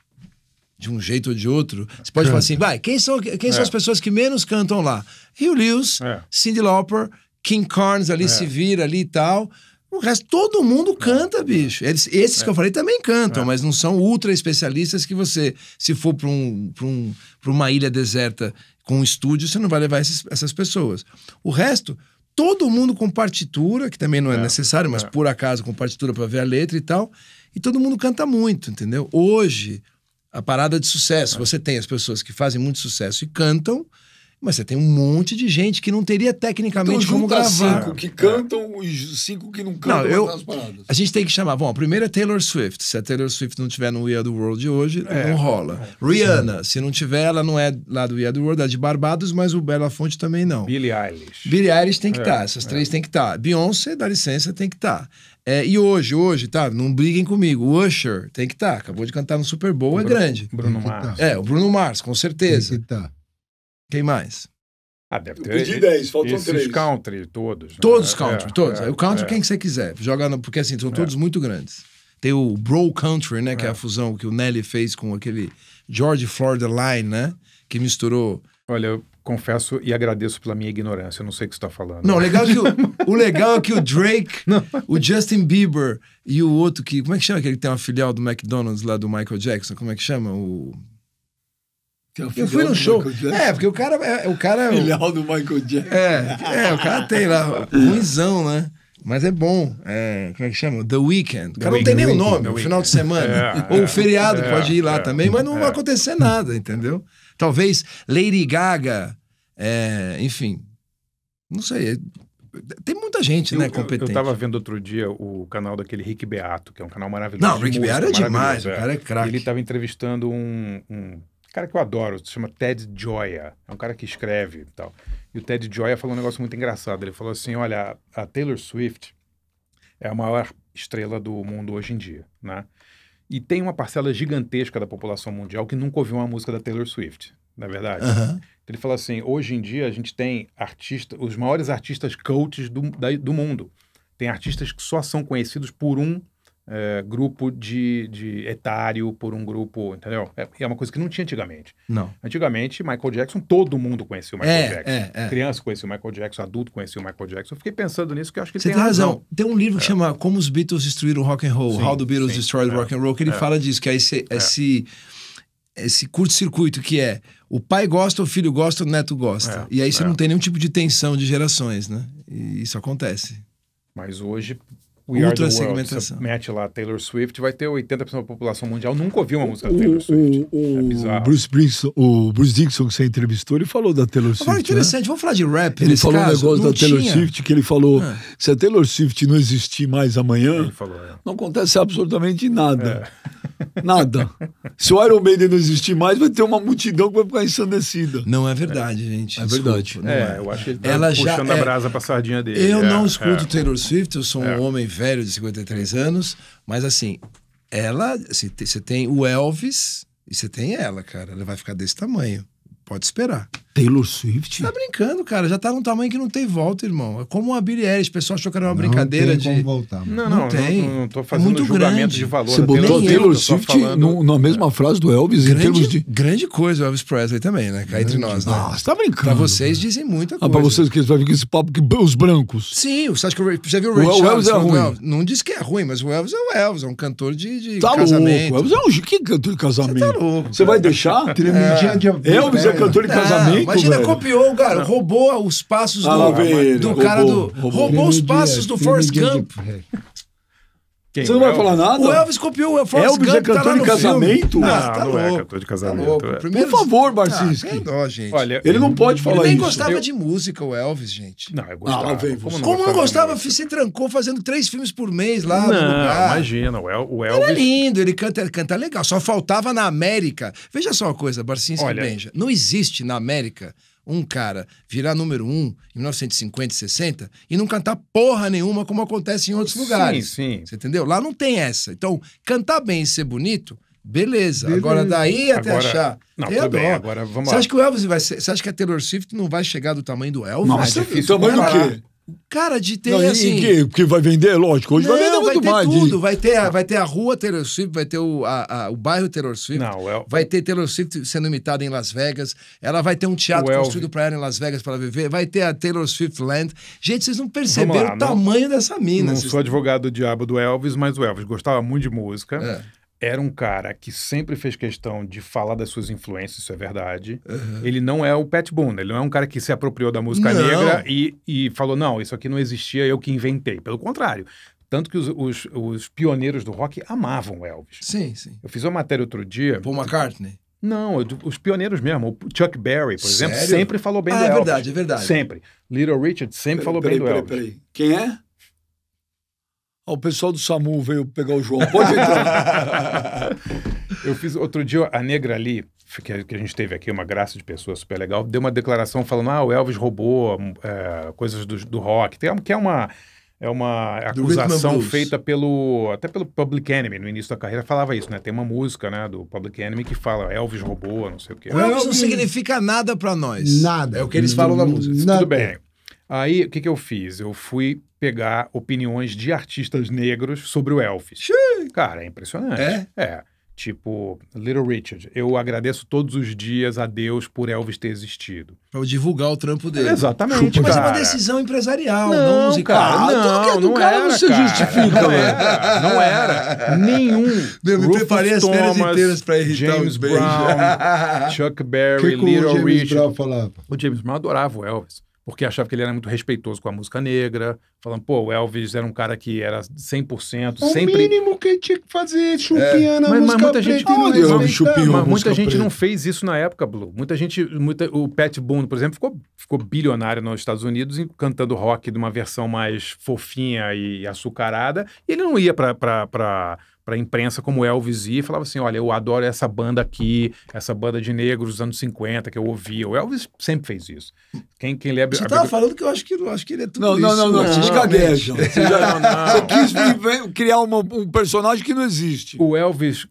De um jeito ou de outro. Você pode canta. falar assim, vai, quem são, quem é. são as pessoas que menos cantam lá? Rio Lewis, é. Cindy Lauper, King Carnes ali é. se vira ali e tal. O resto, todo mundo é. canta, bicho. Eles, esses é. que eu é. falei também cantam, é. mas não são ultra especialistas que você, se for para um, um, uma ilha deserta com um estúdio, você não vai levar esses, essas pessoas. O resto, todo mundo com partitura, que também não é, é necessário, mas é. por acaso com partitura para ver a letra e tal. E todo mundo canta muito, entendeu? Hoje, a parada de sucesso, é. você tem as pessoas que fazem muito sucesso e cantam, mas você tem um monte de gente que não teria tecnicamente então, como gravar. cinco que é. cantam e cinco que não cantam. Não, eu, a gente tem que chamar. Bom, a primeira é Taylor Swift. Se a Taylor Swift não tiver no We Are The World de hoje, é, não rola. É, Rihanna, se não tiver, ela não é lá do We Are The World, é de Barbados, mas o Bela Fonte também não. Billie Eilish. Billie Eilish tem que estar, é, tá, essas é. três tem que estar. Tá. Beyoncé, dá licença, tem que estar. Tá. É, e hoje, hoje, tá? Não briguem comigo. O Usher tem que estar. Tá. Acabou de cantar no Super Bowl, o é Bruno, grande. Bruno Mars. É, o Bruno Mars, com certeza. Tem que tá. Quem mais? Ah, deve ter. Eu pedi 10, faltam esses três. country, todos. Né? Todos é? country, é, todos. É, o country é. quem você quiser. jogando porque assim, são é. todos muito grandes. Tem o Bro Country, né? Que é. a é. fusão que o Nelly fez com aquele George Florida Line, né? Que misturou. Olha, eu confesso e agradeço pela minha ignorância. Eu não sei o que você está falando. Não, legal que o, o legal é que o Drake, não. o Justin Bieber e o outro que. Como é que chama aquele que tem uma filial do McDonald's lá do Michael Jackson? Como é que chama? O. É eu fui no show. É, porque o cara. É, o cara é Filial do Michael Jackson. É, é, o cara tem lá, ruizão, né? Mas é bom. É, como é que chama? The Weekend. O cara não tem nem o nome, o final de semana. É, Ou o é. feriado pode ir lá também, mas não vai acontecer nada, entendeu? Talvez Lady Gaga, enfim. Não sei. Tem muita gente, eu, né, competente. Eu, eu tava vendo outro dia o canal daquele Rick Beato, que é um canal maravilhoso. Não, o Rick Beato é demais, o cara é craque. Ele tava entrevistando um, um cara que eu adoro, se chama Ted Joya. É um cara que escreve e tal. E o Ted Joya falou um negócio muito engraçado. Ele falou assim: olha, a Taylor Swift é a maior estrela do mundo hoje em dia, né? E tem uma parcela gigantesca da população mundial que nunca ouviu uma música da Taylor Swift, na é verdade. Uhum. Ele fala assim: hoje em dia a gente tem artistas, os maiores artistas coaches do, da, do mundo. Tem artistas que só são conhecidos por um é, grupo de, de, etário por um grupo, entendeu? É, é, uma coisa que não tinha antigamente. Não. Antigamente, Michael Jackson, todo mundo conhecia o Michael é, Jackson. É, é. Criança conhecia o Michael Jackson, adulto conhecia o Michael Jackson. Eu fiquei pensando nisso, que eu acho que Você tem, tem razão. razão. Tem um livro que é. chama Como os Beatles Destruíram o Rock and Roll, sim, How the Beatles sim, Destroyed Rock and Roll, que ele fala disso, que é esse, esse, esse curto-circuito que é o pai gosta, o filho gosta, o neto gosta. e aí você não tem nenhum tipo de tensão de gerações, né? E isso acontece. Mas hoje, We Outra segmentação. World. Você mete lá Taylor Swift, vai ter 80% da população mundial nunca ouviu uma música da Taylor Swift. O, é bizarro. Bruce o Bruce Dixon que você entrevistou, ele falou da Taylor é Swift. Agora, né? interessante, né? vamos falar de rap. Ele falou caso, um negócio da Taylor tinha. Swift que ele falou: ah. se a Taylor Swift não existir mais amanhã, falou, é. não acontece absolutamente nada. É. Nada. se o Iron Maiden não existir mais, vai ter uma multidão que vai ficar ensandecida. Não é verdade, gente. É Desculpa, verdade. É, é, eu acho que ele tá Ela puxando já, a brasa pra sardinha dele. Eu não escuto Taylor Swift, eu sou um homem velho de 53 anos, mas assim, ela, você tem o Elvis e você tem ela, cara. Ela vai ficar desse tamanho. Pode esperar. Taylor Swift? Tá brincando, cara. Já tá num tamanho que não tem volta, irmão. É como a Billie Eilish. O pessoal achou que era uma não brincadeira tem de. Como voltar, mano. não, não, não tem. Não, não tô é fazendo Muito julgamento grande. de valor. Você botou Taylor, Taylor Swift falando... na mesma frase do Elvis grande, em termos de. Grande coisa o Elvis Presley também, né? Cá entre nós, né? Ah, você tá brincando. Pra vocês cara. dizem muita coisa. Ah, pra vocês que vai vir com esse papo que os brancos. Sim, você acha que o Você viu o Ray o Elvis é ruim. Elvis. Não diz que é ruim, mas o Elvis é o Elvis, é um cantor de, de tá casamento. Louco. O Elvis é um que cantor de casamento. Você tá louco. Você vai deixar? É. Elvis é cantor de é. casamento. Imagina, velho. copiou, cara, não. roubou os passos ah, do, do, cara roubou, do. Roubou, roubou os passos é, do Force Camp. Quem? Você não vai falar nada? O Elvis copiou o Elvis. Elvis assim, Gump, é tá cantor tá de casamento? Não, ah, tá não é louco. é cantor de casamento. Tá é. Primeiro... Por favor, Barcinski. Ah, gente. Olha, ele não pode falar isso. Ele nem isso. gostava eu... de música, o Elvis, gente. Não, eu gostava. Ah, como, como não, como não gostava? Se trancou fazendo três filmes por mês lá não, imagina, o, El o Elvis... Ele é lindo, ele canta, ele canta legal. Só faltava na América. Veja só uma coisa, Barcinski Olha... Benja. Não existe na América um cara virar número um em 1950, 60 e não cantar porra nenhuma como acontece em outros sim, lugares. Sim, Você entendeu? Lá não tem essa. Então, cantar bem e ser bonito, beleza. beleza. Agora daí até agora... achar. Não, eu tudo adoro. bem, agora vamos você Acha que o Elvis vai ser... Você acha que a Taylor Swift não vai chegar do tamanho do Elvis? Nossa, é difícil. Tamanho do quê? Cara, de ter não, assim. que, que vai vender, lógico, hoje não, vai vender muito vai mais. Tudo. Vai, ter tudo. vai ter a rua Taylor Swift, vai ter o, a, a, o bairro Taylor Swift. Não, eu... Vai ter Taylor Swift sendo imitada em Las Vegas. Ela vai ter um teatro construído para ela em Las Vegas para viver. Vai ter a Taylor Swift Land. Gente, vocês não perceberam lá, o tamanho dessa mina. Não sou advogado do diabo do Elvis, mas o Elvis gostava muito de música. É era um cara que sempre fez questão de falar das suas influências, isso é verdade. Uhum. Ele não é o Pat Boone, ele não é um cara que se apropriou da música não. negra e, e falou, não, isso aqui não existia, eu que inventei. Pelo contrário, tanto que os, os, os, pioneiros do rock amavam Elvis. Sim, sim. Eu fiz uma matéria outro dia. Paul McCartney? Não, os pioneiros mesmo. O Chuck Berry, por Sério? exemplo, sempre falou bem ah, do é Elvis. É verdade, é verdade. Sempre. Little Richard sempre falou bem pera, do Elvis. Quem é? Ah, o pessoal do SAMU veio pegar o João. Pode entrar. eu fiz outro dia a Negra ali, que a gente teve aqui, uma graça de pessoa super legal, deu uma declaração falando: ah, o Elvis roubou é, coisas do, do rock. Tem, que é uma. É uma acusação feita pelo. Até pelo Public Enemy, no início da carreira, falava isso, né? Tem uma música, né, do Public Enemy que fala Elvis roubou, não sei o quê. O Elvis não significa nada para nós. Nada. É o que eles falam na música. Nada. Tudo bem. Aí, o que, que eu fiz? Eu fui pegar opiniões de artistas negros sobre o Elvis. Xiii. Cara, é impressionante. É? É. Tipo, Little Richard. Eu agradeço todos os dias a Deus por Elvis ter existido. Pra divulgar o trampo dele. É, exatamente. Mas cara. é uma decisão empresarial, não, não musical. Cara, não, ah, não cara era, não se cara. justifica, não né? era, não era. Nenhum. Eu me Rufus preparei as férias inteiras pra irritar James Brown, Chuck Berry, que Little o James Richard. Brown falava? O James Brown adorava o Elvis porque achava que ele era muito respeitoso com a música negra, falando, pô, o Elvis era um cara que era 100%, o sempre... O mínimo que tinha que fazer, chupinha é. na mas, música mas muita gente não mas muita gente preta. não fez isso na época, Blue. Muita gente, muita, o Pat Boone, por exemplo, ficou, ficou bilionário nos Estados Unidos cantando rock de uma versão mais fofinha e açucarada, e ele não ia pra, pra para a imprensa como Elvis e falava assim: olha, eu adoro essa banda aqui, essa banda de negros dos anos 50 que eu ouvia. O Elvis sempre fez isso. Quem, quem lembra. Você estava falando que eu acho que, eu acho que ele é tudo não, isso. Não, não, né? não, não vocês gaguejam. Você, não, não. você quis criar uma, um personagem que não existe. O Elvis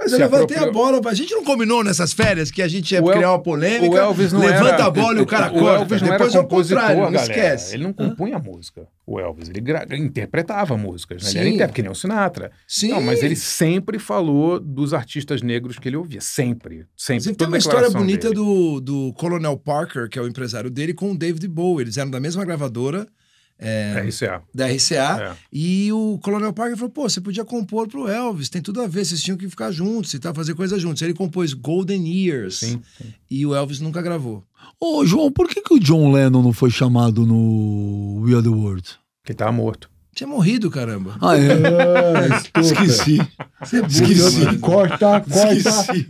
mas eu levantei apropriou. a bola. A gente não combinou nessas férias que a gente ia El... criar uma polêmica. O Elvis não Levanta era... a bola e o cara o corta. Elvis não Depois era é compositor, contrário, não esquece. Ele não compunha Hã? música. O Elvis, ele gra... interpretava músicas, né? Sim. Ele era intérprete, que nem o Sinatra. Sim. Não, mas ele sempre falou dos artistas negros que ele ouvia. Sempre. Sempre. Sempre tem uma história bonita do, do Colonel Parker, que é o empresário dele, com o David Bowie. Eles eram da mesma gravadora é, é RCA. da RCA. É. E o Coronel Parker falou: pô, você podia compor pro Elvis, tem tudo a ver, vocês tinham que ficar juntos e tal, fazer coisa juntos. Ele compôs Golden Years sim, sim. e o Elvis nunca gravou. Ô, João, por que, que o John Lennon não foi chamado no We Are the World? Porque tava morto. Tinha morrido, caramba. Ah, é? é Esqueci. Você é Esqueci. Mano. Corta, corta. Esqueci.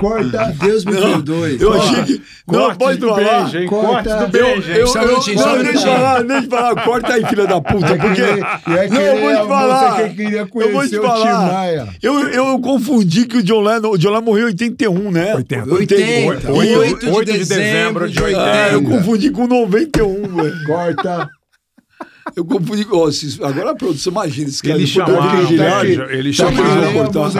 Corta. Deus me perdoe. Eu achei que. Não, pode falar. Beijo, hein? Corta. do beijo. Eu, eu, só um minutinho, só um falar, falar. Corta aí, filha da puta. É porque. É não, é eu vou te falar. eu vou te falar. Eu, eu, eu, confundi que o John Lennon. O John Lennon morreu em 81, né? 80. 80. 8, 8, 8 de, de dezembro de 80. Ah, eu confundi com 91, velho. Né? Corta. Eu comprei. Ó, agora a produção, imagina, esse cara. Ele chamaram dirigir, ele, ele chamava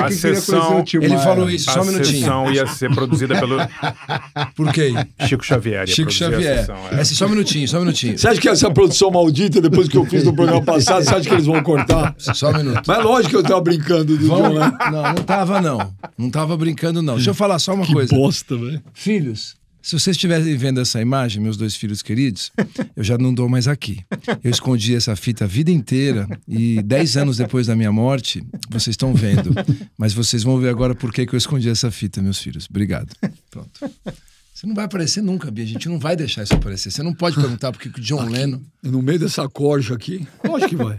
a sessão. Ele falou isso, só um minutinho. A sessão ia ser produzida pelo. Por quem? Chico Xavier. Chico Xavier. Sessão, é. Essa, é só um minutinho, só um minutinho. Você acha que essa produção maldita, depois que eu fiz no programa passado, você acha que eles vão cortar? Só um minuto. Mas lógico que eu tava brincando do John, né? Não, não tava, não. Não tava brincando, não. Deixa eu falar só uma que coisa. Bosta, velho. Filhos, se vocês estiverem vendo essa imagem, meus dois filhos queridos, eu já não dou mais aqui. Eu escondi essa fita a vida inteira e dez anos depois da minha morte, vocês estão vendo. Mas vocês vão ver agora por que eu escondi essa fita, meus filhos. Obrigado. Pronto. Você não vai aparecer nunca, Bia. A gente não vai deixar isso aparecer. Você não pode perguntar por que o John aqui, Lennon. No meio dessa corja aqui. Lógico que vai.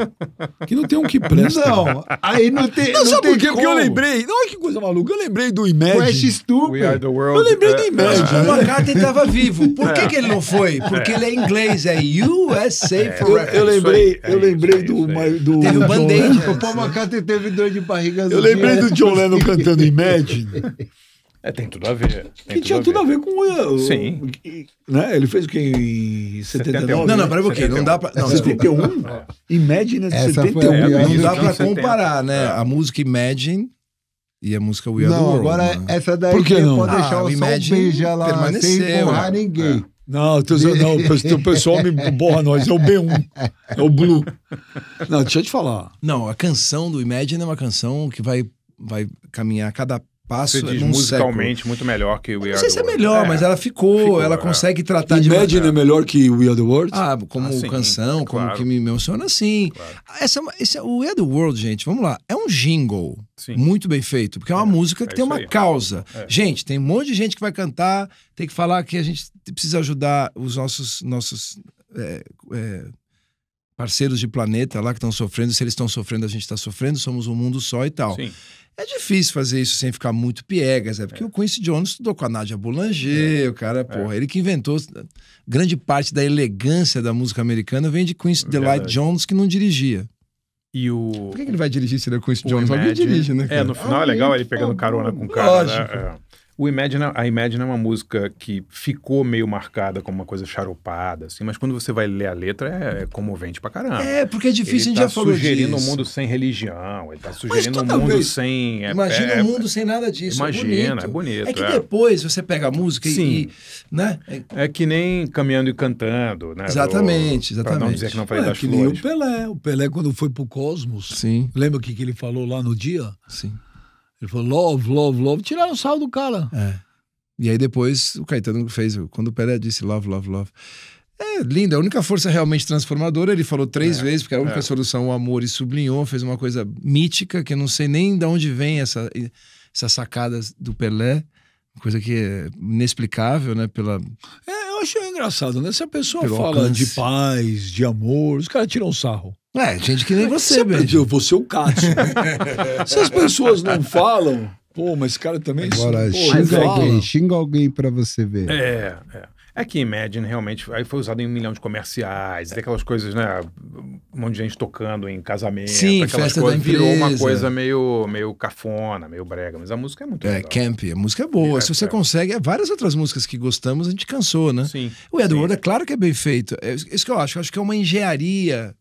Que não tem um que presta. Não, aí não tem. Não, não sabe por quê? Porque eu lembrei. Não, olha que coisa maluca. Eu lembrei do Imagine. Crash Stupid. Eu lembrei do uh, Imagine. Ah, o McCartney estava vivo. Por que, é. que ele não foi? Porque ele é inglês, é USA é, Forever. Eu, eu lembrei, eu é lembrei do, do. Teve um Band-Aid. O Paul McCartney teve dor de barriga. Eu lembrei do John Lennon cantando Imagine. É, tem tudo a ver. que tinha tudo a ver, com. Uh, Sim. Né? Ele fez o quê? em 79? Não, não, peraí o quê? Não dá pra. Não, 71? É. Imagine é de 71. É, não, dá pra comparar, né? É. A música Imagine e a música We Are não, World, Agora, né? essa daí Por que não? pode ah, o Imagine um beija lá sem empurrar é. ninguém. Não, tô, não, o pessoal me borra nós, é o B1, é o Blue. Não, deixa eu te falar. Não, a canção do Imagine é uma canção que vai, vai caminhar cada passo. Você diz musicalmente século. muito melhor que We Are Não sei se é melhor, é, mas ela ficou, ficou ela é. consegue tratar Imagine de. Imagine é melhor que We Are the World? Ah, como ah, sim, canção, claro. como que me emociona, assim Claro. Essa, é esse, é, We Are the World, gente, vamos lá, é um jingle. Sim. Muito bem feito, porque é uma é, música que tem uma aí. causa. Gente, tem um monte de gente que vai cantar, tem que falar que a gente precisa ajudar os nossos, nossos parceiros de planeta lá que estão sofrendo, se eles estão sofrendo, a gente está sofrendo, somos um mundo só e tal. Sim. É difícil fazer isso sem ficar muito piegas, é porque é. o Quincy Jones estudou com a Nadia Boulanger, é. o cara, porra, é. ele que inventou grande parte da elegância da música americana vem de Quincy é Delight Jones que não dirigia. E o Por que, que ele vai dirigir se ele é Quincy o Jones? Imagine. Alguém dirige, né? Cara? É, no final é legal ele pegando ah, carona com o cara, né? Lógico. né? É. O Imagine, a Imagine é uma música que ficou meio marcada como uma coisa charopada, assim, mas quando você vai ler a letra é, é comovente pra caramba. É, porque é difícil, ele a gente tá já falou disso. sugerindo um mundo sem religião, ele tá sugerindo um mundo vez, sem... É, imagina é, um mundo sem nada disso, é Imagina, é bonito. É, bonito, que é. depois você pega a música e, e... né? É, é que nem Caminhando e Cantando, né? Exatamente, do, exatamente. não dizer que não falei Ué, das que flores. o Pelé, o Pelé quando foi pro Cosmos, Sim. lembra o que, que ele falou lá no dia? Sim ele falou, love, love, love. Tiraram o sal do cara. É. E aí depois o Caetano fez, quando o Pelé disse love, love, love. É linda, é a única força realmente transformadora. Ele falou três é, vezes, porque a única é. solução o amor e sublinhou, fez uma coisa mítica, que eu não sei nem de onde vem essa, essas sacadas do Pelé, coisa que é inexplicável, né? Pela. É, eu acho engraçado, né? Se a pessoa Pelo fala alcance. de paz, de amor, os caras tiram sarro. É, gente que nem você, velho. Você é o Cássio. Se as pessoas não falam, pô, mas esse cara também. Agora, pô, xinga alguém, xinga alguém pra você ver. É, é. É que Imagine realmente aí foi usado em um milhão de comerciais, aquelas coisas, né? Um monte de gente tocando em casamento, Sim, aquelas coisas. virou uma coisa meio, meio cafona, meio brega, mas a música é muito É, legal. camp, a música é boa. É, Se você é. consegue, é várias outras músicas que gostamos, a gente cansou, né? Sim. O Edward, Sim. é claro que é bem feito. É isso que eu acho. Eu acho que é uma engenharia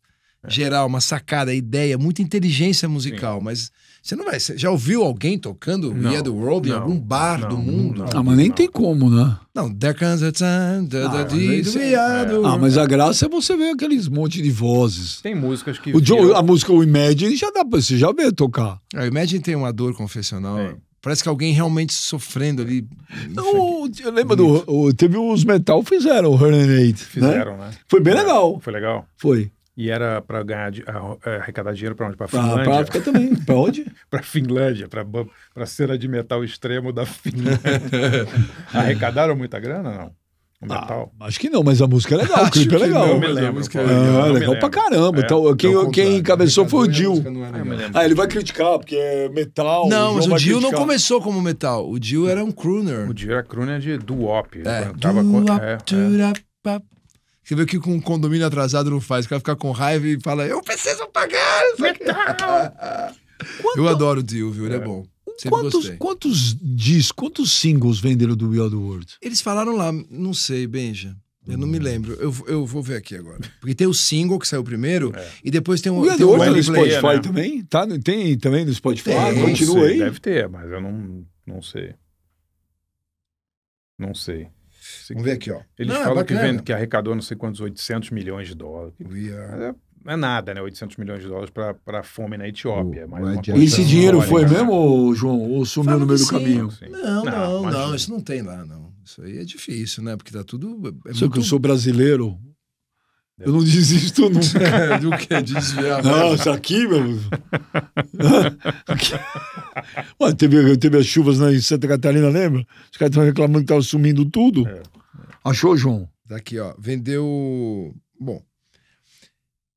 é. geral, uma sacada, ideia, muita inteligência musical, Sim. mas você não vai. Você já ouviu alguém tocando We Are the World em algum bar não, do mundo? Não, ah, mas nem tem como, né? Não, There Comes a Time, da, ah, da, ah, mas We Are the Ah, mas a graça é você ver aqueles monte de vozes. Tem músicas que. O Joe, a música o Imagine já dá pra você já ver tocar. A é, Imagine tem uma dor confessional. Parece que alguém realmente sofrendo ali. Não, eu lembro do. Teve os Metal fizeram o Hernanate. Né? Fizeram, né? né? Foi bem legal. Foi legal. Foi. E era para ganhar eh, arrecadar dinheiro para onde? Para ah, Finlândia. Para África também. Para onde? para Finlândia, para cera de metal extremo da Finlândia. Arrecadaram muita grana, não? O ah, metal. Ah, acho que não, mas a música é legal, o clipe é legal. Não me lembro. É legal, ah, legal pra caramba. É, então, quem, quem encabeçou foi o Dio é Ah, ele vai criticar, porque é metal. Não, o mas o Dil não começou como metal. O Dio era um crooner. O Dio era crooner de doo-wop. É. Tava, do é, é. Você vê o que um condomínio atrasado não faz. O cara fica com raiva e fala, eu preciso pagar! Metal! Quanto... Eu adoro o Dio, viu? Ele é, é bom. quantos, quantos discos, quantos singles venderam do We Are The World? Eles falaram lá, não sei, Benja. Eu não me hum. lembro. Eu, eu vou ver aqui agora. Porque tem o single que saiu primeiro é. e depois tem o. Tem o no Spotify né? também? Tá, tem também no Spotify? Tem, Continua aí? Deve ter, mas eu não, não sei. Não sei. Sei Vamos ver aqui, ó. Eles fala é falam é que, vende, que arrecadou não sei quantos 800 milhões de dólares. É, não é nada, né? 800 milhões de dólares para fome na Etiópia. mas e esse dinheiro foi mesmo, João? Ou sumiu Fala no meio do sim. caminho? Sim. Não, não, não, não, Isso não tem lá, não. Isso aí é difícil, né? Porque tá tudo. É Só muito... que eu sou brasileiro. Eu não desisto nunca. É, do que desviar. Não, isso aqui, meu. Ué, teve, teve as chuvas né, em Santa Catarina, lembra? Os caras estão reclamando que estavam sumindo tudo. É. Achou, João? Daqui, tá ó. Vendeu. Bom.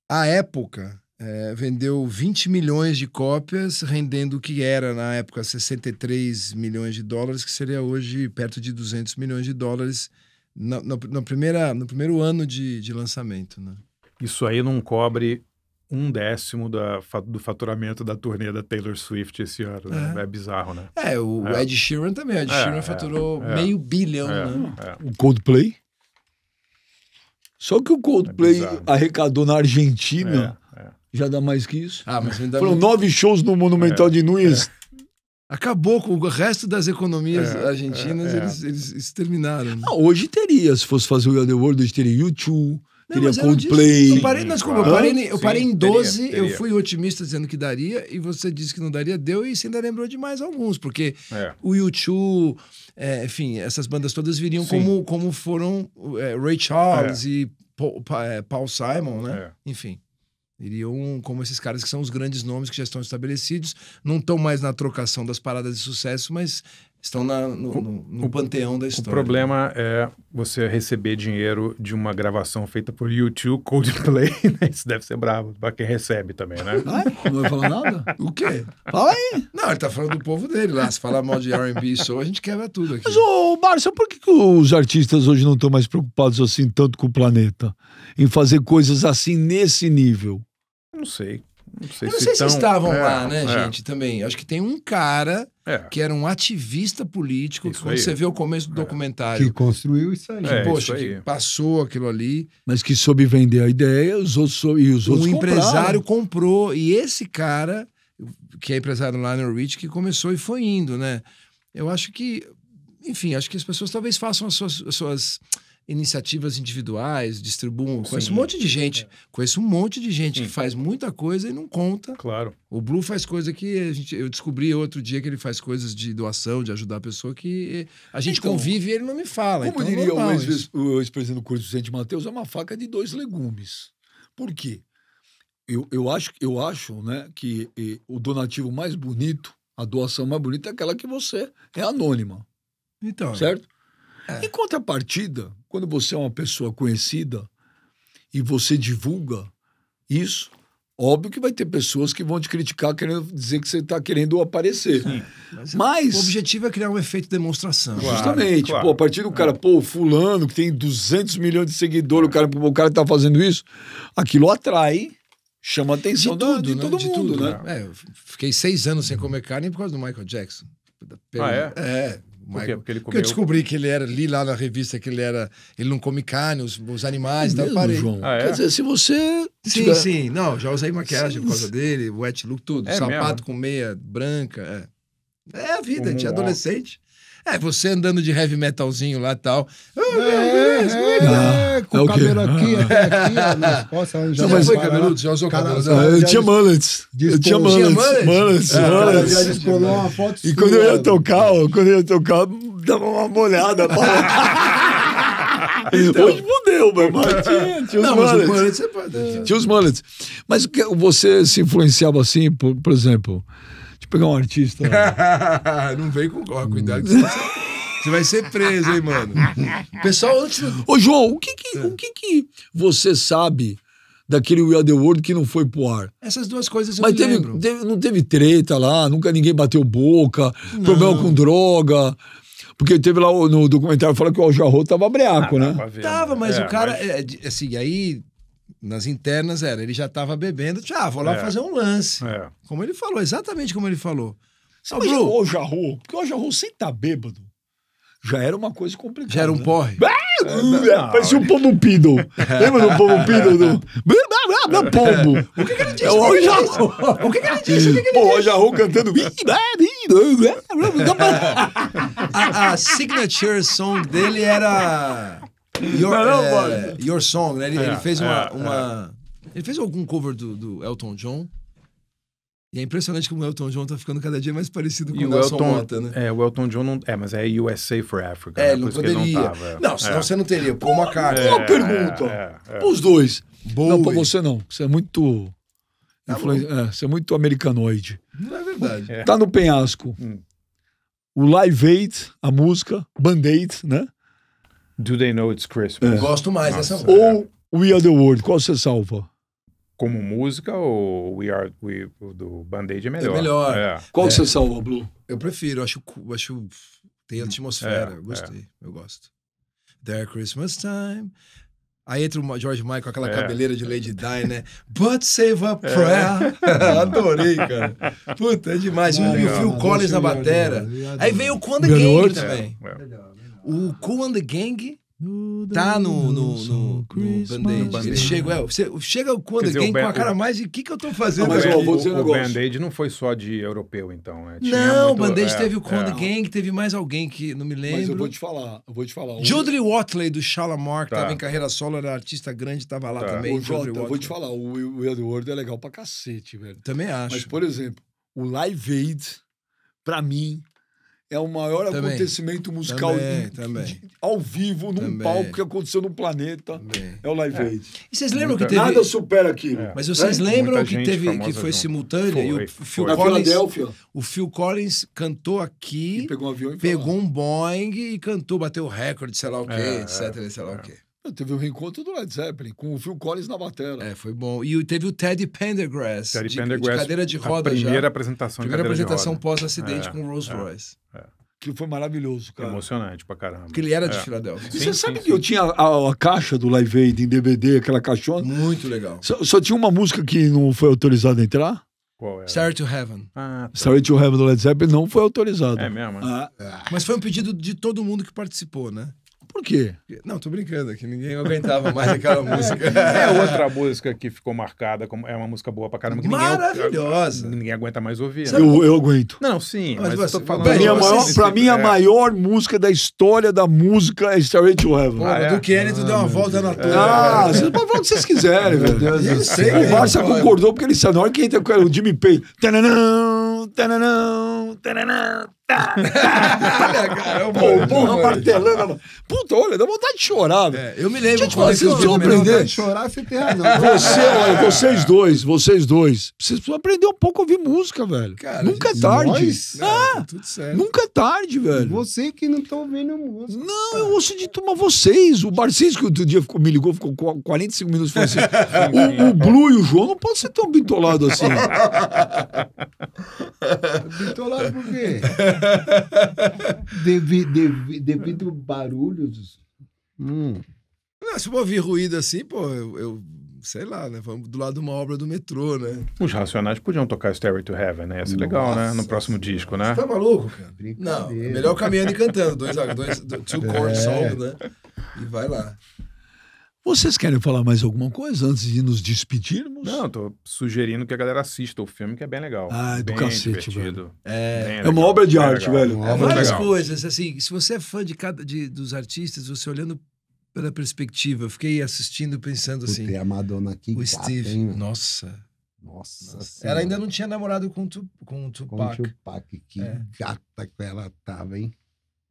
A época é, vendeu 20 milhões de cópias, rendendo o que era na época 63 milhões de dólares, que seria hoje perto de 200 milhões de dólares na, na, na primeira, no primeiro ano de, de lançamento. Né? Isso aí não cobre um décimo da, do faturamento da turnê da Taylor Swift esse ano. Né? É, é bizarro, né? É, o é. Ed Sheeran também. O Ed é, Sheeran é. faturou é. meio bilhão, né? O Coldplay? Só que o Coldplay arrecadou na Argentina. Já dá mais que isso? Ah, mas ainda Foram nove shows no Monumental de Núñez. Acabou com o resto das economias é, argentinas, é, é. Eles, eles exterminaram. Ah, hoje teria, se fosse fazer o The World, hoje teria YouTube, não, queria Coldplay. Eu parei, mas como? Eu parei, eu parei Sim, em 12, teria, teria. eu fui otimista dizendo que daria, e você disse que não daria, deu, e você ainda lembrou de mais alguns, porque é. o YouTube, é, enfim, essas bandas todas viriam como, como foram é, Ray Charles é. e Paul, é, Paul, Simon, né? É. Enfim. Iriam como esses caras que são os grandes nomes que já estão estabelecidos, não estão mais na trocação das paradas de sucesso, mas Estão na, no, o, no, no o, panteão da história. O problema é você receber dinheiro de uma gravação feita por YouTube, Coldplay, né? Isso deve ser bravo, para quem recebe também, né? Ah, não vai falar nada? O quê? Fala aí! Não, ele tá falando do povo dele lá. Se falar mal de R&B e a gente quebra tudo aqui. Mas, ô, Márcio, por que, que os artistas hoje não estão mais preocupados assim tanto com o planeta? Em fazer coisas assim nesse nível? Não sei. Não sei, Eu não se, sei tão... se estavam é, lá, né, é. gente? Também. Acho que tem um cara é. que era um ativista político, isso que quando aí. você vê o começo do é. documentário. Que construiu isso aí. Que, é, poxa, isso aí. que passou aquilo ali. Mas que soube vender a ideia, os outros sou... e os outros. Um compraram. empresário comprou. E esse cara, que é empresário lá no Rich, que começou e foi indo, né? Eu acho que, enfim, acho que as pessoas talvez façam as suas, as suas iniciativas individuais, distribuam. Sim. Conheço um monte de gente. É. Conheço um monte de gente Sim. que faz muita coisa e não conta. Claro. O Blue faz coisa que a gente, eu descobri outro dia que ele faz coisas de doação, de ajudar a pessoa que a gente então, convive e ele não me fala. Como então, é diria o ex-presidente do curso Vicente Matheus, é uma faca de dois legumes. Por quê? Eu, eu acho, eu acho né, que e, o donativo mais bonito, a doação mais bonita é aquela que você é anônima. Então. Certo? É. Em contrapartida, quando você é uma pessoa conhecida e você divulga isso, óbvio que vai ter pessoas que vão te criticar querendo dizer que você está querendo aparecer. Sim, mas, mas, O objetivo é criar um efeito de demonstração. Claro, Justamente. Claro. Pô, a partir do cara, pô, fulano que tem 200 milhões de seguidores, é. o cara o cara está fazendo isso, aquilo atrai chama a atenção de, tudo, de, de né? todo de mundo, tudo, né? né? É, eu fiquei seis anos sem comer carne por causa do Michael Jackson. Ah, é? É, Michael. Por Porque ele comeu... Porque eu descobri que ele era, li lá na revista que ele era, ele não come carne, os, os animais, é mesmo, parei. João. Ah, é? Quer dizer, se você Sim, tiver... sim, não, já usei maquiagem sim. por causa dele, wet look, tudo, é sapato mesmo? com meia branca, é. É a vida, um, a gente é adolescente. É, você andando de heavy metalzinho lá e tal. Oh, é, é, é, é, com é o cabelo ah. aqui, até aqui, ó, nas né? costas. Já mas foi cabeludo? Já usou cabelo? É, eu tinha mullets. Eu tinha mullets. Mullets, mullets. E quando eu ia tocar, quando eu ia tocar, dava uma molhada. Então. Hoje mudeu, meu mas tinha, os não, mullets. É é. Tinha os mullets. Mas você se influenciava assim, por exemplo pegar um artista. não vem com cuidado que você, você vai ser preso, hein, mano. Pessoal, antes. Ô, João, o que que, é. o que, que você sabe? Daquele We Are The World que não foi pro ar. Essas duas coisas eu Mas teve, lembro. teve, não teve treta lá, nunca ninguém bateu boca, não. problema com droga. Porque teve lá no documentário fala que o Al Jarro tava breaco, ah, né? Ver, tava, né? mas é, o cara. Mas... É, assim, aí nas internas era, ele já estava bebendo, ah, vou lá é. fazer um lance. É. Como ele falou, exatamente como ele falou. Você ah, o Jarru, porque o Jarru sem estar tá bêbado, já era uma coisa complicada. Já era um né? porre. É, parecia um pombo pido. Lembra do pombo pido? Do... pombo. O que, que ele é disse? O, o, o que, que ele disse? O que, que ele o cantando. a, a signature song dele era Your, não, não, é, Your Song, né? Ele, é, ele fez uma, é, uma... É. Ele fez algum cover do, do, Elton John. E é impressionante como o Elton John tá ficando cada dia mais parecido com e o Nelson Elton, Mota, né? É, o Elton John não... É, mas é USA for Africa. É, né? ele não poderia. Ele não, tava. não, senão é. você não teria. Pô, é, uma carta. Uma pergunta. Os dois. Boa. Não, pra você não. Você é muito... Tá você é muito americanoide. Não é verdade. Tá no penhasco. Hum. O Live Aid, a música, Band-Aid, né? Do They Know It's Christmas. É. Gosto mais dessa música. Ou We Are The World, qual você salva? Como música ou We Are, We, do Band-Aid é, é melhor. É melhor. É. Qual é. você salva, Blue? Eu prefiro, acho, acho tem atmosfera, é, eu gostei, eu gosto. There Christmas Time, Aí entra o George Michael com aquela é. cabeleira de Lady Di, né? But save a prayer. É. Adorei, cara. Puta, é demais. e o Phil Collins na batera. Aí veio o Quando Game também. É. O Cool and the Gang tá no, no, no, no Band-Aid. Ele chega, é, você, chega o Cool and the Gang com a cara mais de o que, que eu tô fazendo? Não, mas, eu vou dizer o, um negócio. O Band-Aid não foi só de europeu, então. É, não, o Band-Aid é, teve o Cool and the é. Gang, teve mais alguém que não me lembro. Mas eu vou te falar, eu vou te falar. Jodry Watley, do Shalamar, que tá. tava em carreira solo, era artista grande, tava lá tá. também. Ô, eu vou te falar, o, o Edward é legal pra cacete, velho. Também acho. Mas, por exemplo, o Live Aid, pra mim, é o maior também. acontecimento musical também, de, também. De, ao vivo, num palco que aconteceu no planeta. É o Live é. Aid. É. E vocês lembram Muita... que teve... Nada supera aquilo. É. Mas vocês é. lembram Muita que teve que foi junto. simultânea? Foi, e o Phil Na Collins, o Phil Collins cantou aqui, e pegou um, avião e pegou um Boeing e cantou, bateu o recorde, sei lá o quê, é, etc, é, sei lá o quê. Teve o um reencontro do Led Zeppelin, com o Phil Collins na bateria. É, foi bom. E teve o Teddy Pendergrass, Teddy de, Pendergrass de cadeira de roda a primeira já. apresentação primeira apresentação pós-acidente é, com o Rolls é, Royce. É. Que foi maravilhoso, cara. Emocionante pra caramba. Porque ele era de é. Filadélfia. Sim, você sim, sabe sim, que eu tinha a, a, caixa do Live Aid em DVD, aquela caixona? Muito legal. Só, só tinha uma música que não foi autorizada a entrar? Qual Starry to Heaven. Ah, tá. to Heaven do Led Zeppelin não foi autorizado. É mesmo? Ah, é. Mas foi um pedido de todo mundo que participou, né? Por quê? Não, tô brincando, que ninguém aguentava mais aquela música. É outra música que ficou marcada, como é uma música boa pra caramba. Que Maravilhosa. Ninguém, ninguém aguenta mais ouvir. Né? Eu, eu aguento. Não, sim, mas, mas você, falando... Pra mim, a assim, maior, pra mim, a é. maior música da história da música é Starry to Heaven. ah, é? do Kenny, tu ah, deu uma volta na tua. Ah, vocês podem falar o que vocês quiserem, meu Deus, eu sei, o Barça concordou porque ele disse, na hora que entra o Jimmy Payne... Tananã, tananã, tananã, Tá, tá, cara, eu é bom. porra, martelando. Puta, olha, dá vontade de chorar. velho. É, eu me lembro Gente, quando eu vocês precisam aprender. chorar, você tem razão. Você, olha, vocês dois, vocês dois, vocês precisam aprender um pouco a ouvir música, velho. Cara, nunca é tarde. Nós, ah, tá tudo certo. Nunca é tarde, velho. Você que não tá ouvindo música. Não, cara. eu ouço de turma vocês. O Barcis, que outro dia me ligou, ficou 45 minutos falando assim: o, o Blue e o João não podem ser tão bintolados assim. Bitolado por quê? devido devi, devido barulhos. Hum. Não, se eu ouvir ruído assim, pô, eu, eu sei lá, né? Vamos do lado de uma obra do metrô, né? Os Racionais podiam tocar Stairway to Heaven, né? Ia ser legal, né? No próximo disco, né? Você tá maluco, cara? Não, é melhor caminhando e cantando. Dois, dois, dois two chord é. song, né? E vai lá. Vocês querem falar mais alguma coisa antes de nos despedirmos? Não, tô sugerindo que a galera assista o filme, que é bem legal. Ah, é do bem cacete, divertido. velho. É, é uma obra de arte, legal. velho. É várias legal. coisas, assim, se você é fã de cada de, dos artistas, você olhando pela perspectiva, eu fiquei assistindo pensando assim. Tem a Madonna aqui. O Steve. Nossa. Nossa. Nossa ela ainda não tinha namorado com, tu, com o Tupac. Com o Tupac, que é. gata que ela tava, hein?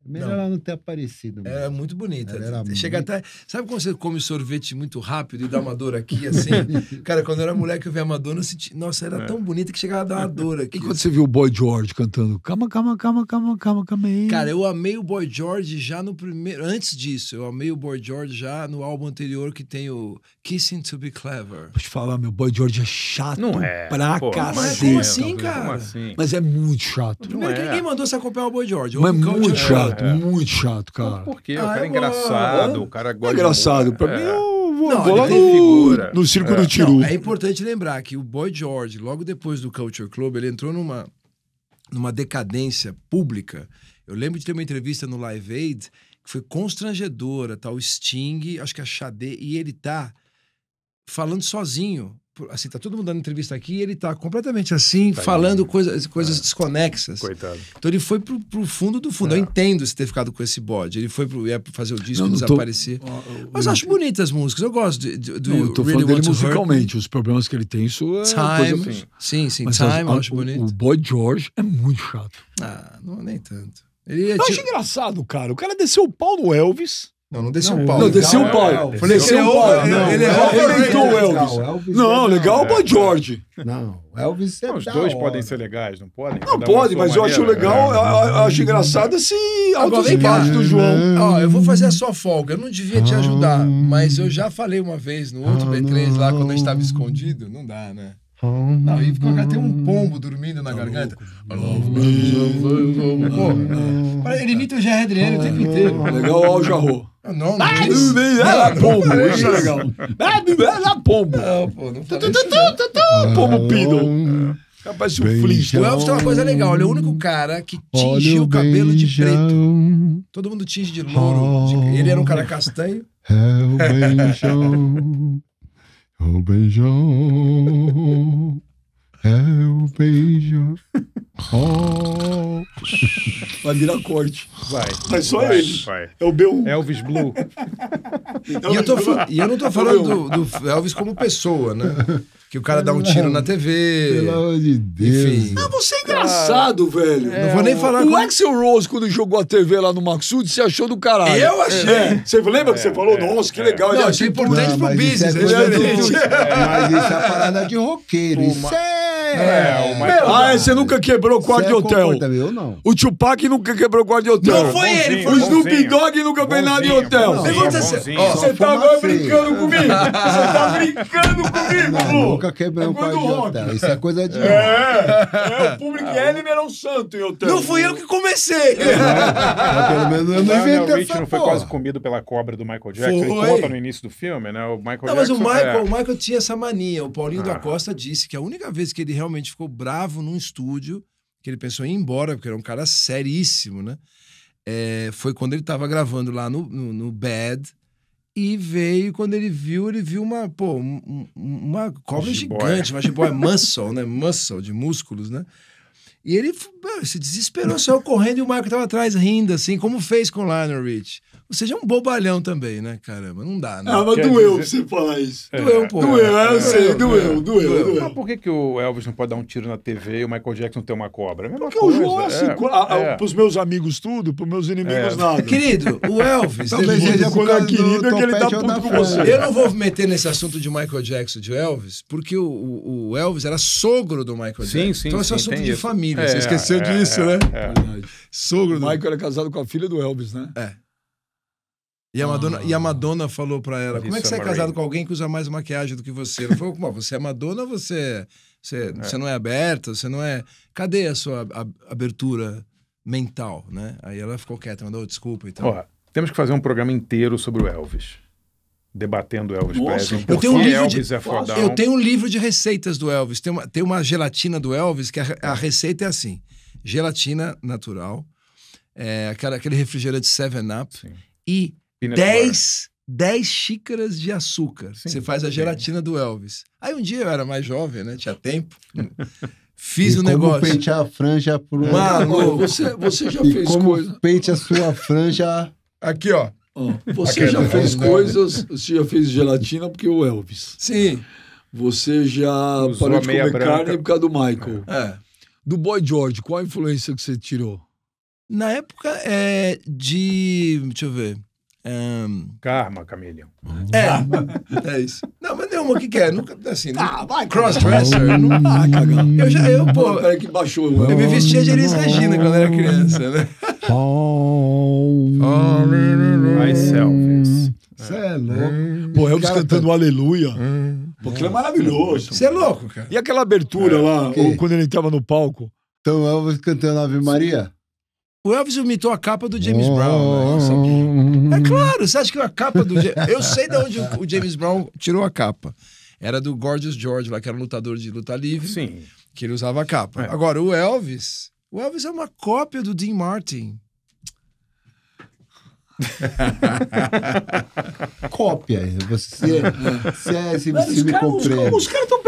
Melhor não. ela não ter aparecido. É mesmo. É muito bonita. Né? Chega muito... até. Sabe quando você come sorvete muito rápido e dá uma dor aqui, assim? Cara, quando eu era moleque, eu via a Madonna, senti... nossa, era é. tão bonita que chegava a dar uma dor aqui. E quando assim. você viu o Boy George cantando? Calma, calma, calma, calma, calma, calma aí. Cara, eu amei o Boy George já no primeiro. Antes disso, eu amei o Boy George já no álbum anterior que tem o Kissing to Be Clever. Vou te falar, meu Boy George é chato não é, pra cacete. Assim, mas como assim, cara? Como assim? Mas é muito chato. Primeiro não que é. ninguém mandou você acompanhar o Boy George. Mas é muito chato chato, é. muito chato, cara. por quê? O ah, cara é engraçado, o cara é gosta. É engraçado. Pra mim, é. eu vou, não, vou lá no, no circo é. do Tiru. Não, é importante lembrar que o Boy George, logo depois do Culture Club, ele entrou numa, numa decadência pública. Eu lembro de ter uma entrevista no Live Aid que foi constrangedora, tal tá? Sting, acho que a Xadê, e ele tá falando sozinho assim, tá todo mundo dando entrevista aqui e ele tá completamente assim, tá falando coisa, coisas é. desconexas. Coitado. Então ele foi pro, pro fundo do fundo. É. Eu entendo se ter ficado com esse bode. Ele foi pro, ia fazer o disco não, não desaparecer. Tô... Mas eu acho bonitas as músicas. Eu gosto de, de, do não, eu tô really falando dele musicalmente. Os problemas que ele tem, isso é time, coisa... Assim. Sim, sim. Mas time, as, eu acho o, bonito. O Boy George é muito chato. Ah, não, nem tanto. Ele é eu acho engraçado, cara. O cara desceu o pau no Elvis não, não desceu o pau. Não, é desceu é o é pau. Falei, desci o pau. Ele errou. o Elvis. Não, Elvis não legal o Boy George. Não, Elvis é Os dois podem ser legais, não podem? Não pode, mas eu acho legal, né? eu acho engraçado esse autodebate do João. Ó, eu vou fazer a sua folga. Eu não devia te ajudar, mas eu já falei uma vez no outro B3 lá, quando a gente estava escondido. Não dá, né? Não, e ficou até um hum, pombo dormindo na tá garganta. Pô, é, ele imita o Jair Adriano o tempo inteiro. Legal ó, o Jarro. Ah, não, não. É era é pombo, isso é legal. Era pombo. Não, pô, não Pombo Pino. Capaz o um flint. O Elvis tem uma coisa legal. Ele é o único cara que tingiu o cabelo de preto. Todo mundo tinge de louro. Ele era um cara castanho. É o beijão. O beijão é o beijão. Oh. Vai virar corte. Vai. Mas só vai, ele. Vai. É o B1. Elvis Blue. Elvis e, eu tô, é e eu não tô é falando do, do Elvis como pessoa, né? que o cara dá um tiro na TV. Pelo amor de Deus. Enfim. Não, ah, você é engraçado, cara, ah, velho. É, não vou nem falar. O como... Axel Rose, quando jogou a TV lá no Maxud, se achou do caralho. Eu achei. É. Você lembra que você é, falou? É, Nossa, que é. legal. Não, achei importante não, pro business. Isso é do... mas isso é né, parada de roqueiro. Pô, isso é... É, ah, você nunca quebrou quarto de hotel. Eu não. O Tupac nunca quebrou quarto de hotel. Não foi ele, foi o Snoop Dogg nunca fez nada de hotel. Bonzinho, bonzinho, você tá agora brincando tá comigo? Você tá brincando comigo, Blue? nunca quebrei é um pai de hotel. Isso é coisa de. É, é o público é era ah, um santo em hotel. Não fui eu que comecei. É, pelo menos eu não inventei essa não foi quase comido pela cobra do Michael Jackson. Ele conta no início do filme, né? O Michael Não, mas o Michael, o Michael tinha essa mania. O Paulinho da ah. Costa disse que a única vez que ele realmente ficou bravo num estúdio, que ele pensou em ir embora, porque era um cara seríssimo, né? É, foi quando ele estava gravando lá no, no, no Bad, e veio, quando ele viu, ele viu uma, pô, uma cobra jiboia. gigante, uma é muscle, né? Muscle, de músculos, né? E ele se desesperou, saiu correndo e o Marco estava atrás rindo, assim, como fez com o Lionel Rich. Você já é um bobalhão também, né? Caramba, não dá, né? Ah, mas Quer doeu dizer... você falar isso. É. Doeu um pouco. Doeu, eu sei, doeu, doeu, Mas por que, que o Elvis não pode dar um tiro na TV e o Michael Jackson tem uma cobra? É Porque é coisa. o João, assim, é. pros meus amigos tudo, pros meus inimigos é. nada. Querido, o Elvis... Talvez seja quando é querido é que ele dá tá puto com você. Eu não vou me meter nesse assunto de Michael Jackson de Elvis, porque o, o, Elvis era sogro do Michael sim, Jackson. Sim, então esse é só assunto de família. Você é, esqueceu disso, né? Sogro do... Michael era casado com a filha do Elvis, né? É. E a Madonna, ah, e a ah. Madonna falou para ela: Como é que é você é casado com alguém que usa mais maquiagem do que você? Ela falou: você é Madonna, você, você, é. você não é aberta, você não é. Cadê a sua abertura mental, né? Aí ela ficou quieta, mandou oh, desculpa e então. Porra, temos que fazer um programa inteiro sobre o Elvis. Debatendo o Elvis Presley. Eu tenho, um livro Elvis de, é eu tenho um livro de receitas do Elvis. Tem uma, tem uma gelatina do Elvis que a, a receita é assim: gelatina natural, é, aquela, aquele refrigerante 7-Up e 10, 10 xícaras de açúcar. Sim, Você faz a gelatina do Elvis. Aí um dia eu era mais jovem, né? Tinha tempo. Fiz e o negócio. Como pentear a franja pro. Mano, você, você já e fez como coisa. Pente a sua franja. Aqui, ó. Oh, você Aqui já é fez coisas. Você já fez gelatina porque o Elvis. Sim. Você já Usou parou de comer branca. carne por causa do Michael. É. é. Do Boy George, qual a influência que você tirou? Na época é de. Deixa eu ver. Um... Karma, Camilhão. É, é isso. Não, mas nenhuma, que quer nunca é? Nunca, assim, ah, vai, crossdresser. Não, dá, cagão. Eu já, eu, pô... Peraí que baixou. Eu me vestia de Elis Regina quando era criança, né? Myself. Você é louco. Hum. Pô, eu cantando tá- Aleluia. Hum. porque aquilo é maravilhoso. Você hum. é louco, cara. E aquela abertura é, lá, quando ele entrava no palco? Então, Elvis cantando Ave Maria? O Elvis imitou a capa do James Brown. Né? É claro, você acha que a capa do. Eu sei de onde o James Brown tirou a capa. Era do Gorgeous George, lá que era um lutador de luta livre. Sim. Que ele usava a capa. É. Agora, o Elvis. O Elvis é uma cópia do Dean Martin. cópia. Você, se, é, se, se me Os, os caras estão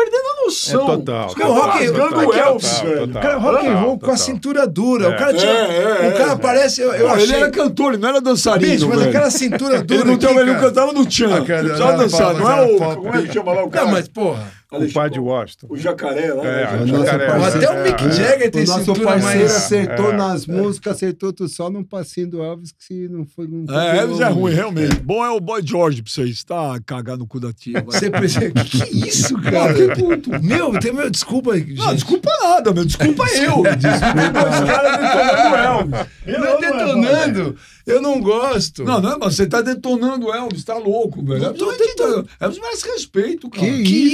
é total. Os caras rock and roll, Elvis, cara é rock and roll com a cintura dura. O é. cara tinha, é, o cara parece, eu, achei... Ele era cantor, ele não era dançarino. Bicho, mas aquela cintura dura. Ele não cantava no tchan. Só dançar, não é o como é que chama lá o cara? Não, mas porra o pai de tipo, Washington. O jacaré lá. É, né? o jacaré, é. Até o Mick é. Jagger tem o nosso parceiro assim, mais... acertou é. nas músicas, acertou tudo só num passinho do Elvis que não foi... Não é, Elvis é ruim, realmente. Bom é o Boy George pra vocês, tá? cagado no cu da tia. Você percebe, que isso, cara? que puto. Meu, tem meu, desculpa, aí. Não, desculpa nada, meu. Desculpa eu. Desculpa os caras detonando o Elvis. Não detonando. Eu não gosto. Não, não, mas você tá detonando o Elvis, tá louco, velho. Eu tô detonando. Elvis merece respeito, cara. Que,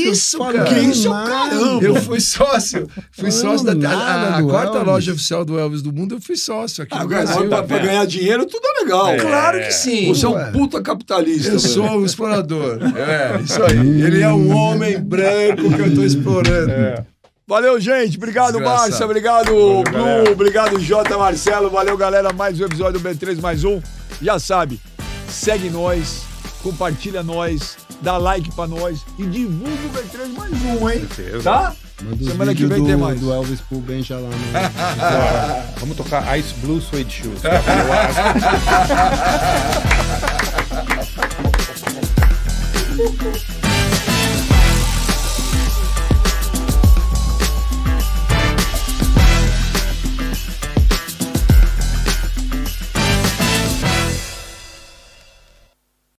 isso, cara. Que isso, caramba. Eu fui sócio. Fui sócio da nada, a, a quarta Elvis. loja oficial do Elvis do mundo, eu fui sócio aqui Agora, no Pra, pra ganhar dinheiro, tudo é legal. É. Claro que sim. Você é um puta capitalista. Eu mano. sou um explorador. É, isso aí. Ele é um homem branco que eu tô explorando. É. Valeu, gente. Obrigado, Márcia. Obrigado, Blue. Obrigado, Jota Marcelo. Valeu, galera. Mais um episódio do B3 mais um. Já sabe, segue nós, compartilha nós dá like pra nós e divulga o V3 mais um, hein? Certeza. Tá? Semana que vem do, tem mais. Do Elvis Pubenja lá no... Vamos tocar Ice Blue Suede Shoes. Thank you.